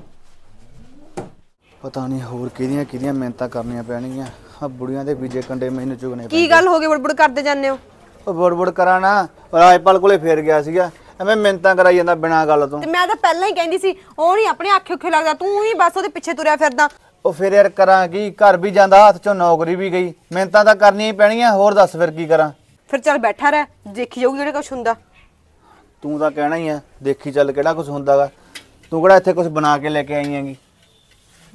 ਪਤਾ ਨਹੀਂ ਹੋਰ ਕਿਹਦੀਆਂ ਕਿਹਦੀਆਂ ਮਿਹਨਤਾਂ ਕਰਨੀਆਂ ਪੈਣਗੀਆਂ ਆ ਬੁੜੀਆਂ ਦੇ ਬੀਜੇ ਕੰਡੇ ਮੈਨੂੰ ਚੁਗਨੇ ਕੀ ਗੱਲ ਹੋ ਗਈ ਬੜਬੜ ਕਰਦੇ ਜਾਂਦੇ ਹੋ ਉਹ ਬੜਬੜ ਕਰਾਣਾ ਰਾਜਪਾਲ ਕੋਲੇ ਫੇਰ ਗਿਆ ਸੀਗਾ ਐਵੇਂ ਮਿਹਨਤਾਂ ਕਰਾਈ ਜਾਂਦਾ ਬਿਨਾ ਗੱਲ ਤੋਂ ਤੇ ਮੈਂ ਤਾਂ ਪਹਿਲਾਂ ਹੀ ਕਹਿੰਦੀ ਸੀ ਉਹ ਨਹੀਂ ਆਪਣੇ ਅੱਖੇ ਉੱਖੇ ਲੱਗਦਾ ਤੂੰ ਹੀ ਬਸ ਉਹਦੇ ਪਿੱਛੇ ਤੁਰਿਆ ਫਿਰਦਾ ਉਹ ਫੇਰ ਯਾਰ ਕਰਾਂ ਕੀ ਘਰ ਵੀ ਜਾਂਦਾ ਹੱਥ ਚੋਂ ਨੌਕਰੀ ਵੀ ਗਈ ਮਿਹਨਤਾਂ ਤਾਂ ਕਰਨੀਆਂ ਹੀ ਪੈਣੀਆਂ ਹੋਰ ਦੱਸ ਫਿਰ ਕੀ ਕਰਾਂ ਫਿਰ ਚੱਲ ਬੈਠਾ ਰਹਿ ਦੇਖੀ ਜਾਊਗੀ ਜਿਹੜਾ ਕੁਝ ਹੁੰਦਾ ਤੂੰ ਤਾਂ ਕਹਿਣਾ ਹੀ ਆ ਦੇਖੀ ਚੱਲ ਕਿਹੜਾ ਕੁਝ ਹੁੰਦਾਗਾ ਤੂੰ ਕਿਹੜਾ ਇੱਥੇ ਕੁਝ ਬਣਾ ਕੇ ਲੈ ਕੇ ਆਈ ਹੈਗੀ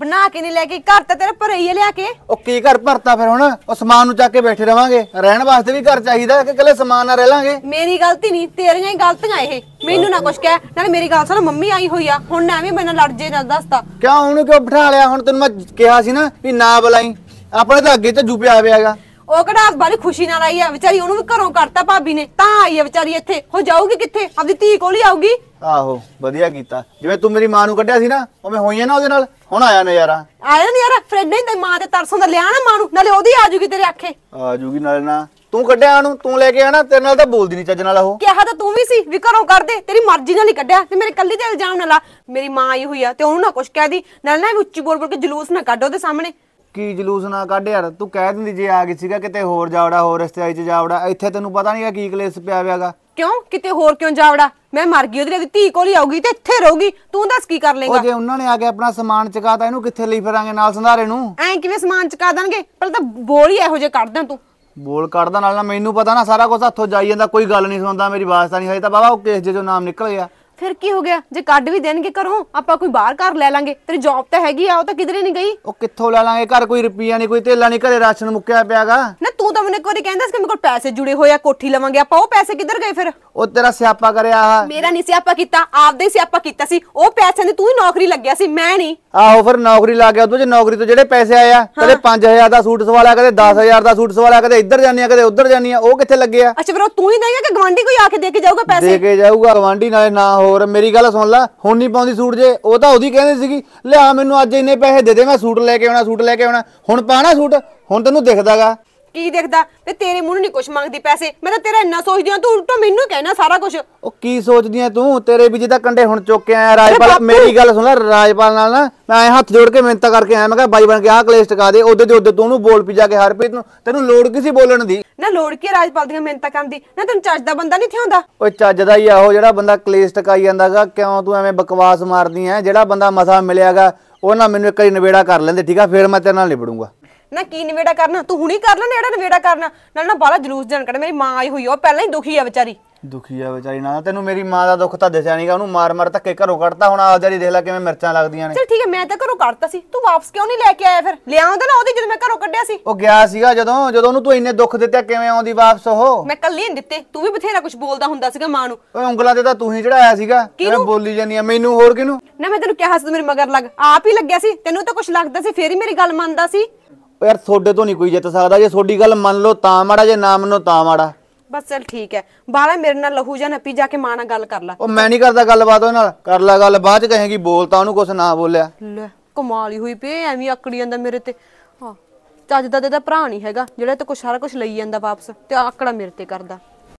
ਬਣਾ ਕੇ ਨਹੀਂ ਲੈ ਕੇ ਘਰ ਤੇ ਤੇਰੇ ਭਰੇ ਹੀ ਲਿਆ ਕੇ ਉਹ ਕੀ ਘਰ ਭਰਤਾ ਫਿਰ ਹੁਣ ਉਹ ਸਮਾਨ ਨੂੰ ਚੱਕ ਕੇ ਬੈਠੇ ਰਵਾਂਗੇ ਰਹਿਣ ਵਾਸਤੇ ਵੀ ਘਰ ਚਾਹੀਦਾ ਕਿ ਇਕੱਲੇ ਸਮਾਨ ਨਾਲ ਰਹਿ ਲਾਂਗੇ ਮੇਰੀ ਗਲਤੀ ਨਹੀਂ ਤੇਰੀਆਂ ਹੀ ਗਲਤੀਆਂ ਇਹ ਮੈਨੂੰ ਨਾ ਕੁਛ ਕਹਿ ਨਾਲੇ ਮੇਰੀ ਗੱਲ ਸੁਣ ਮੰਮੀ ਆਈ ਹੋਈ ਆ ਹੁਣ ਐਵੇਂ ਮੈਨਾਂ ਨਾਲ ਲੜ ਜੇ ਨਾ ਦੱਸਦਾ ਕਿਉਂ ਉਹਨੂੰ ਕਿਉਂ ਬਿਠਾ ਲਿਆ ਹੁਣ ਤੈਨੂੰ ਮੈਂ ਕਿਹਾ ਸੀ ਨਾ ਵੀ ਨਾ ਬੁਲਾਈ ਆਪਣੇ ਤਾਂ ਅੱਗੇ ਤੇ ਜੁਪਿਆ ਆਵੇਗਾ ਉਹ ਕਿਹੜਾ ਬੜੀ ਖੁਸ਼ੀ ਨਾਲ ਆਈ ਆ ਵਿਚਾਰੀ ਉਹਨੂੰ ਵੀ ਘਰੋਂ ਕਰਤਾ ਭਾਬੀ ਨੇ ਤਾਂ ਆਈ ਆ ਵਿਚਾਰੀ ਇੱਥੇ ਹੋ ਜਾਊਗੀ ਕਿੱਥੇ ਆਪਦੀ ਧੀ ਕੋਲ ਹੀ ਆਊਗੀ ਆਹੋ ਵਧੀਆ ਕੀਤਾ ਜਿਵੇਂ ਤੂੰ ਮੇਰੀ ਮਾਂ ਨੂੰ ਕੱਢਿਆ ਸੀ ਨਾ ਉਵੇਂ ਹੋਈਆਂ ਨਾ ਉਹਦੇ ਨਾਲ ਹੁਣ ਆਇਆ ਨਜ਼ਾਰਾ ਆਇਆ ਨਹੀਂ ਯਾਰ ਫਿਰ ਨਹੀਂ ਤੇ ਮਾਂ ਤੇ ਤਰਸੋਂ ਦਾ ਲਿਆ ਨਾ ਮਾਂ ਨੂੰ ਨਾਲੇ ਉਹਦੀ ਆ ਜੂਗੀ ਤੇਰੇ ਆਖੇ ਆ ਜੂਗੀ ਨਾਲ ਨਾ ਤੂੰ ਕੱਢਿਆ ਉਹਨੂੰ ਤੂੰ ਲੈ ਕੇ ਆਣਾ ਤੇਰੇ ਨਾਲ ਤਾਂ ਬੋਲਦੀ ਨਹੀਂ ਚੱਜ ਨਾਲ ਉਹ ਕਿਹਾ ਤਾਂ ਤੂੰ ਵੀ ਸੀ ਵੀ ਘਰੋਂ ਕਰ ਦੇ ਤੇਰੀ ਮਰਜ਼ੀ ਨਾਲ ਹੀ ਕੱਢਿਆ ਤੇ ਮੇਰੇ ਕੱਲੀ ਤੇ ਇਲਜ਼ਾਮ ਨਾ ਲਾ ਮੇਰੀ ਮਾਂ ਆਈ ਹੋਈ ਆ ਤੇ ਉਹਨੂੰ ਨਾ ਕੁਝ ਕਹਿ ਦੀ ਨਾਲ ਨਾ ਉੱਚੀ ਬੋਲ ਬੋਲ ਕੇ ਜਲੂਸ ਨਾ ਕੱਢ ਉਹਦੇ ਸਾਹਮਣੇ ਕੀ ਜਲੂਸ ਨਾ ਕੱਢ ਯਾਰ ਤੂੰ ਕਹਿ ਦਿੰਦੀ ਜੇ ਆ ਗਈ ਸੀਗਾ ਕਿਤੇ ਹੋਰ ਜਾਵੜਾ ਹੋਰ ਆਈ 'ਚ ਜਾਵੜਾ ਇੱਥੇ ਤੈਨੂੰ ਪਤਾ ਨਹੀਂ ਆ ਕੀ ਕਲੇਸ਼ ਪਿਆ ਹੋਇਆਗਾ ਕਿਉਂ ਕਿਤੇ ਹੋਰ ਕਿਉਂ ਜਾਵੜਾ ਮੈਂ ਮਰ ਗਈ ਉਹਦੀ ਧੀ ਕੋਲ ਹੀ ਆਉਗੀ ਤੇ ਇੱਥੇ ਰਹੂਗੀ ਤੂੰ ਦੱਸ ਕੀ ਕਰ ਲੇਗਾ ਉਹ ਜੇ ਉਹਨਾਂ ਨੇ ਆ ਕੇ ਆਪਣਾ ਸਮਾਨ ਚਕਾਤਾ ਇਹਨੂੰ ਕਿੱਥੇ ਲਈ ਫਿਰਾਂਗੇ ਨਾਲ ਸੰਧਾਰੇ ਨੂੰ ਐ ਕਿਵੇਂ ਸਮਾਨ ਚਕਾ ਦੇਣਗੇ ਪਰ ਤਾਂ ਬੋਲ ਹੀ ਇਹੋ ਜੇ ਕੱਢਦਾ ਤੂੰ ਬੋਲ ਕੱਢਦਾ ਨਾਲ ਨਾ ਮੈਨੂੰ ਪਤਾ ਨਾ ਸਾਰਾ ਕੁਝ ਹੱਥੋਂ ਜਾਈ ਜਾਂਦਾ ਕੋਈ ਗੱਲ ਨਹੀਂ ਸੁਣਦਾ ਮੇਰੀ ਬਾਤ ਤਾਂ ਨਹੀਂ ਹਜੇ ਤਾਂ ਬਾਬਾ ਉਹ ਕੇਸ ਜੇ ਜੋ ਨਾਮ ਨਿਕਲ ਗਿਆ ਫਿਰ ਕੀ ਹੋ ਗਿਆ ਜੇ ਕੱਢ ਵੀ ਦੇਣਗੇ ਘਰੋਂ ਆਪਾਂ ਕੋਈ ਬਾਹਰ ਘਰ ਲੈ ਲਾਂਗੇ ਤੇਰੀ ਜੌਬ ਤਾਂ ਹੈਗੀ ਆ ਉਹ ਤਾਂ ਕਿਧਰੇ ਨਹੀਂ ਗਈ ਉਹ ਕਿੱਥੋਂ ਲੈ ਲਾਂਗੇ ਘਰ ਕੋਈ ਰੁਪਈਆ ਨਹੀਂ ਕੋਈ ਤੇਲਾ ਨਹੀਂ ਘਰੇ ਰਾਸ਼ਨ ਮੁੱਕਿਆ ਪਿਆਗਾ ਨਾ ਤੂੰ ਤਾਂ ਮੈਨੂੰ ਇੱਕ ਵਾਰੀ ਕਹਿੰਦਾ ਸੀ ਕਿ ਮੇਰੇ ਕੋਲ ਪੈਸੇ ਜੁੜੇ ਹੋਏ ਆ ਕੋਠੀ ਲਵਾਂਗੇ ਆਪਾਂ ਉਹ ਪੈਸੇ ਕਿੱਧਰ ਗਏ ਫਿਰ ਉਹ ਤੇਰਾ ਸਿਆਪਾ ਕਰਿਆ ਆ ਮੇਰਾ ਨਹੀਂ ਸਿਆਪਾ ਕੀਤਾ ਆਪਦਾ ਹੀ ਸਿਆਪਾ ਕੀਤਾ ਸੀ ਉਹ ਪੈਸਿਆਂ ਨੇ ਤੂੰ ਹੀ ਨੌਕਰੀ ਲੱਗਿਆ ਸੀ ਮੈਂ ਨਹੀਂ ਆਹੋ ਫਿਰ ਨੌਕਰੀ ਲਾ ਗਿਆ ਉਦੋਂ ਜੇ ਨੌਕਰੀ ਤੋਂ ਜਿਹੜੇ ਪੈਸੇ ਆਇਆ ਕਦੇ 5000 ਦਾ ਸੂਟ ਸਵਾਲਿਆ ਕਦੇ 10000 ਦਾ ਸੂਟ ਸਵਾਲਿਆ ਕਦੇ ਇੱਧਰ ਜਾਨੀਆਂ ਕਦੇ ਉੱਧਰ ਜਾਨੀਆਂ ਉਹ ਕਿੱਥੇ ਲੱਗਿਆ ਅੱਛਾ ਫਿਰ ਉਹ ਤੂੰ ਹੀ ਦੇਗਾ ਕਿ ਗਵਾਂਢੀ ਕੋਈ ਆ ਕੇ ਦੇ ਕੇ ਜਾਊਗਾ ਪੈਸੇ ਦੇ ਕੇ ਜਾਊਗਾ ਗਵਾਂਢੀ ਨਾਲੇ ਨਾ ਹੋਰ ਮੇਰੀ ਗੱਲ ਸੁਣ ਲੈ ਹੁਣ ਨਹੀਂ ਪਾਉਂਦੀ ਸੂਟ ਜੇ ਉਹ ਤਾਂ ਉਹਦੀ ਕਹਿੰਦੀ ਸੀਗੀ ਲਿਆ ਮੈਨੂੰ ਅੱਜ ਇੰਨੇ ਪੈਸੇ ਦੇ ਦੇ ਮੈਂ ਸੂਟ ਲੈ ਕੇ ਆਉਣਾ ਸੂਟ ਲੈ ਕੇ ਆਉਣਾ ਹੁਣ ਪਾਣਾ ਸੂਟ ਹੁਣ ਤੈਨੂੰ ਦਿਖਦਾਗਾ ਕੀ ਦੇਖਦਾ ਤੇ ਤੇਰੇ ਮੂੰਹ ਨਹੀਂ ਕੁਛ ਮੰਗਦੀ ਪੈਸੇ ਮੈਂ ਤਾਂ ਤੇਰਾ ਇੰਨਾ ਸੋਚਦੀ ਆ ਤੂੰ ਉਲਟੋ ਮੈਨੂੰ ਕਹਿਣਾ ਸਾਰਾ ਕੁਝ ਉਹ ਕੀ ਸੋਚਦੀ ਐ ਤੂੰ ਤੇਰੇ ਵੀ ਜਿਹਦਾ ਕੰਡੇ ਹੁਣ ਚੁੱਕ ਕੇ ਆਇਆ ਰਾਜਪਾਲ ਮੇਰੀ ਗੱਲ ਸੁਣ ਲੈ ਰਾਜਪਾਲ ਨਾਲ ਨਾ ਮੈਂ ਐ ਹੱਥ ਜੋੜ ਕੇ ਮਿੰਤਾ ਕਰਕੇ ਆਇਆ ਮੈਂ ਕਿਹਾ ਬਾਈ ਬਣ ਕੇ ਆਹ ਕਲੇਸ਼ ਟਕਾ ਦੇ ਉਹਦੇ ਤੇ ਉਹਦੇ ਤੂੰ ਉਹਨੂੰ ਬੋਲ ਪੀ ਜਾ ਕੇ ਹਰਪ੍ਰੀਤ ਨੂੰ ਤੈਨੂੰ ਲੋੜ ਕੀ ਸੀ ਬੋਲਣ ਦੀ ਨਾ ਲੋੜ ਕੀ ਰਾਜਪਾਲ ਦੀਆਂ ਮਿੰਤਾ ਕਰਨ ਦੀ ਨਾ ਤੈਨੂੰ ਚੱਜ ਦਾ ਬੰਦਾ ਨਹੀਂ ਥਿਆਉਂਦਾ ਓਏ ਚੱਜ ਦਾ ਹੀ ਆ ਉਹ ਜਿਹੜਾ ਬੰਦਾ ਕਲੇਸ਼ ਟਕਾਈ ਜਾਂਦਾਗਾ ਕਿਉਂ ਤੂੰ ਐਵੇਂ ਬਕਵਾਸ ਮਾਰਦੀ ਐ ਜਿਹੜਾ ਬੰਦਾ ਮਸਾ ਮਿਲਿਆਗਾ ਉਹ ਨਾ ਮੈਨੂੰ ਇੱਕ ਵਾਰੀ ਨਵੇੜਾ ਕਰ ਲੈਂਦੇ ਠੀਕ ਆ ਫੇਰ ਮੈਂ ਤੇਰੇ ਨਾਲ ਨਿਬੜੂੰਗਾ ਨਾ ਕੀ ਨਵੇੜਾ ਕਰਨਾ ਤੂੰ ਹੁਣੀ ਕਰ ਲੈ ਜਿਹੜਾ ਨਵੇੜਾ ਕਰਨਾ ਨਾਲ ਨਾ ਬਾਲਾ ਜਲੂਸ ਜਾਣ ਕੜੇ ਮੇਰੀ ਮਾਂ ਆਈ ਹੋਈ ਆ, ਉਹ ਪਹਿਲਾਂ ਹੀ ਦੁਖੀ ਆ ਵਿਚਾਰੀ ਦੁਖੀ ਆ ਵਿਚਾਰੀ ਨਾ ਤੈਨੂੰ ਮੇਰੀ ਮਾਂ ਦਾ ਦੁੱਖ ਤਾਂ ਦਿਸਿਆ ਨਹੀਂਗਾ ਉਹਨੂੰ ਮਾਰ-ਮਾਰ ਧੱਕੇ ਘਰੋਂ ਕੱਢਤਾ ਹੁਣ ਆ ਜਾਰੀ ਦੇਖ ਲੈ ਕਿਵੇਂ ਮਿਰਚਾਂ ਲੱਗਦੀਆਂ ਨੇ ਚਲ ਠੀਕ ਹੈ ਮੈਂ ਤਾਂ ਘਰੋਂ ਕੱਢਤਾ ਸੀ ਤੂੰ ਵਾਪਸ ਕਿਉਂ ਨਹੀਂ ਲੈ ਕੇ ਆਇਆ ਫਿਰ ਲਿਆਉਂਦਾ ਨਾ ਉਹਦੀ ਜਦੋਂ ਮੈਂ ਘਰੋਂ ਕੱਢਿਆ ਸੀ ਉਹ ਗਿਆ ਸੀਗਾ ਜਦੋਂ ਜਦੋਂ ਉਹਨੂੰ ਤੂੰ ਇੰਨੇ ਦੁੱਖ ਦਿੱਤੇ ਕਿਵੇਂ ਆਉਂਦੀ ਵਾਪਸ ਉਹ ਮੈਂ ਕੱਲੀ ਨਹੀਂ ਦਿੱਤੇ ਤੂੰ ਵੀ ਬਥੇਰਾ ਕੁਝ ਬੋਲਦਾ ਹੁੰਦਾ ਸੀਗਾ ਮਾਂ ਨੂੰ ਓਏ ਉਂਗਲਾਂ ਤੇ ਤਾਂ ਤੂੰ ਹੀ ਚੜਾਇਆ ਸੀਗਾ ਮੈਂ ਬੋਲੀ ਜਾਂਦੀ ਆ ਮੈਨੂੰ ਹੋਰ ਕਿਨੂੰ ਨਾ ਮੈਂ ਤੈਨੂੰ ਕਿਹਾ ਸੀ ਤੂੰ ਮੇਰੇ ਮਗਰ ਲੱਗ ਆਪ ਹੀ ਲੱਗਿਆ ਸੀ ਤੈਨੂੰ ਤਾਂ ਕੁਝ ਲੱਗਦਾ ਸੀ ਫੇਰ ਹੀ ਮੇਰੀ ਗੱਲ ਮੰਨਦਾ ਸੀ ਯਾਰ ਤੁਹਾਡੇ ਤੋਂ ਨਹੀਂ ਕੋਈ ਜਿੱਤ ਸਕਦਾ ਜੇ ਤੁਹਾਡੀ ਗੱਲ ਮੰਨ ਲਓ ਤਾਂ ਮਾੜਾ ਜੇ ਨਾਮ ਨੂੰ ਤਾਂ ਮਾੜਾ ਬਸ ਚਲ ਠੀਕ ਹੈ ਬਾਲਾ ਮੇਰੇ ਨਾਲ ਲਹੂ ਜਾਂ ਨੱਪੀ ਜਾ ਕੇ ਮਾਂ ਨਾਲ ਗੱਲ ਕਰ ਲੈ ਉਹ ਮੈਂ ਨਹੀਂ ਕਰਦਾ ਗੱਲਬਾਤ ਉਹ ਨਾਲ ਕਰ ਲੈ ਗੱਲ ਬਾਅਦ ਚ ਕਹੇਗੀ ਬੋਲ ਤਾਂ ਉਹਨੂੰ ਕੁਛ ਨਾ ਬੋਲਿਆ ਲੈ ਕਮਾਲ ਹੀ ਹੋਈ ਪਈ ਐਵੇਂ ਆਕੜੀ ਜਾਂਦਾ ਮੇਰੇ ਤੇ ਹਾਂ ਚੱਜ ਦਾ ਦੇਦਾ ਭਰਾ ਨਹੀਂ ਹੈਗਾ ਜਿਹੜਾ ਤੇ ਕੋ ਸਾਰਾ ਕੁਝ ਲਈ ਜਾਂਦਾ ਵਾਪਸ ਤੇ ਆਕੜਾ ਮੇਰੇ ਤੇ ਕਰਦਾ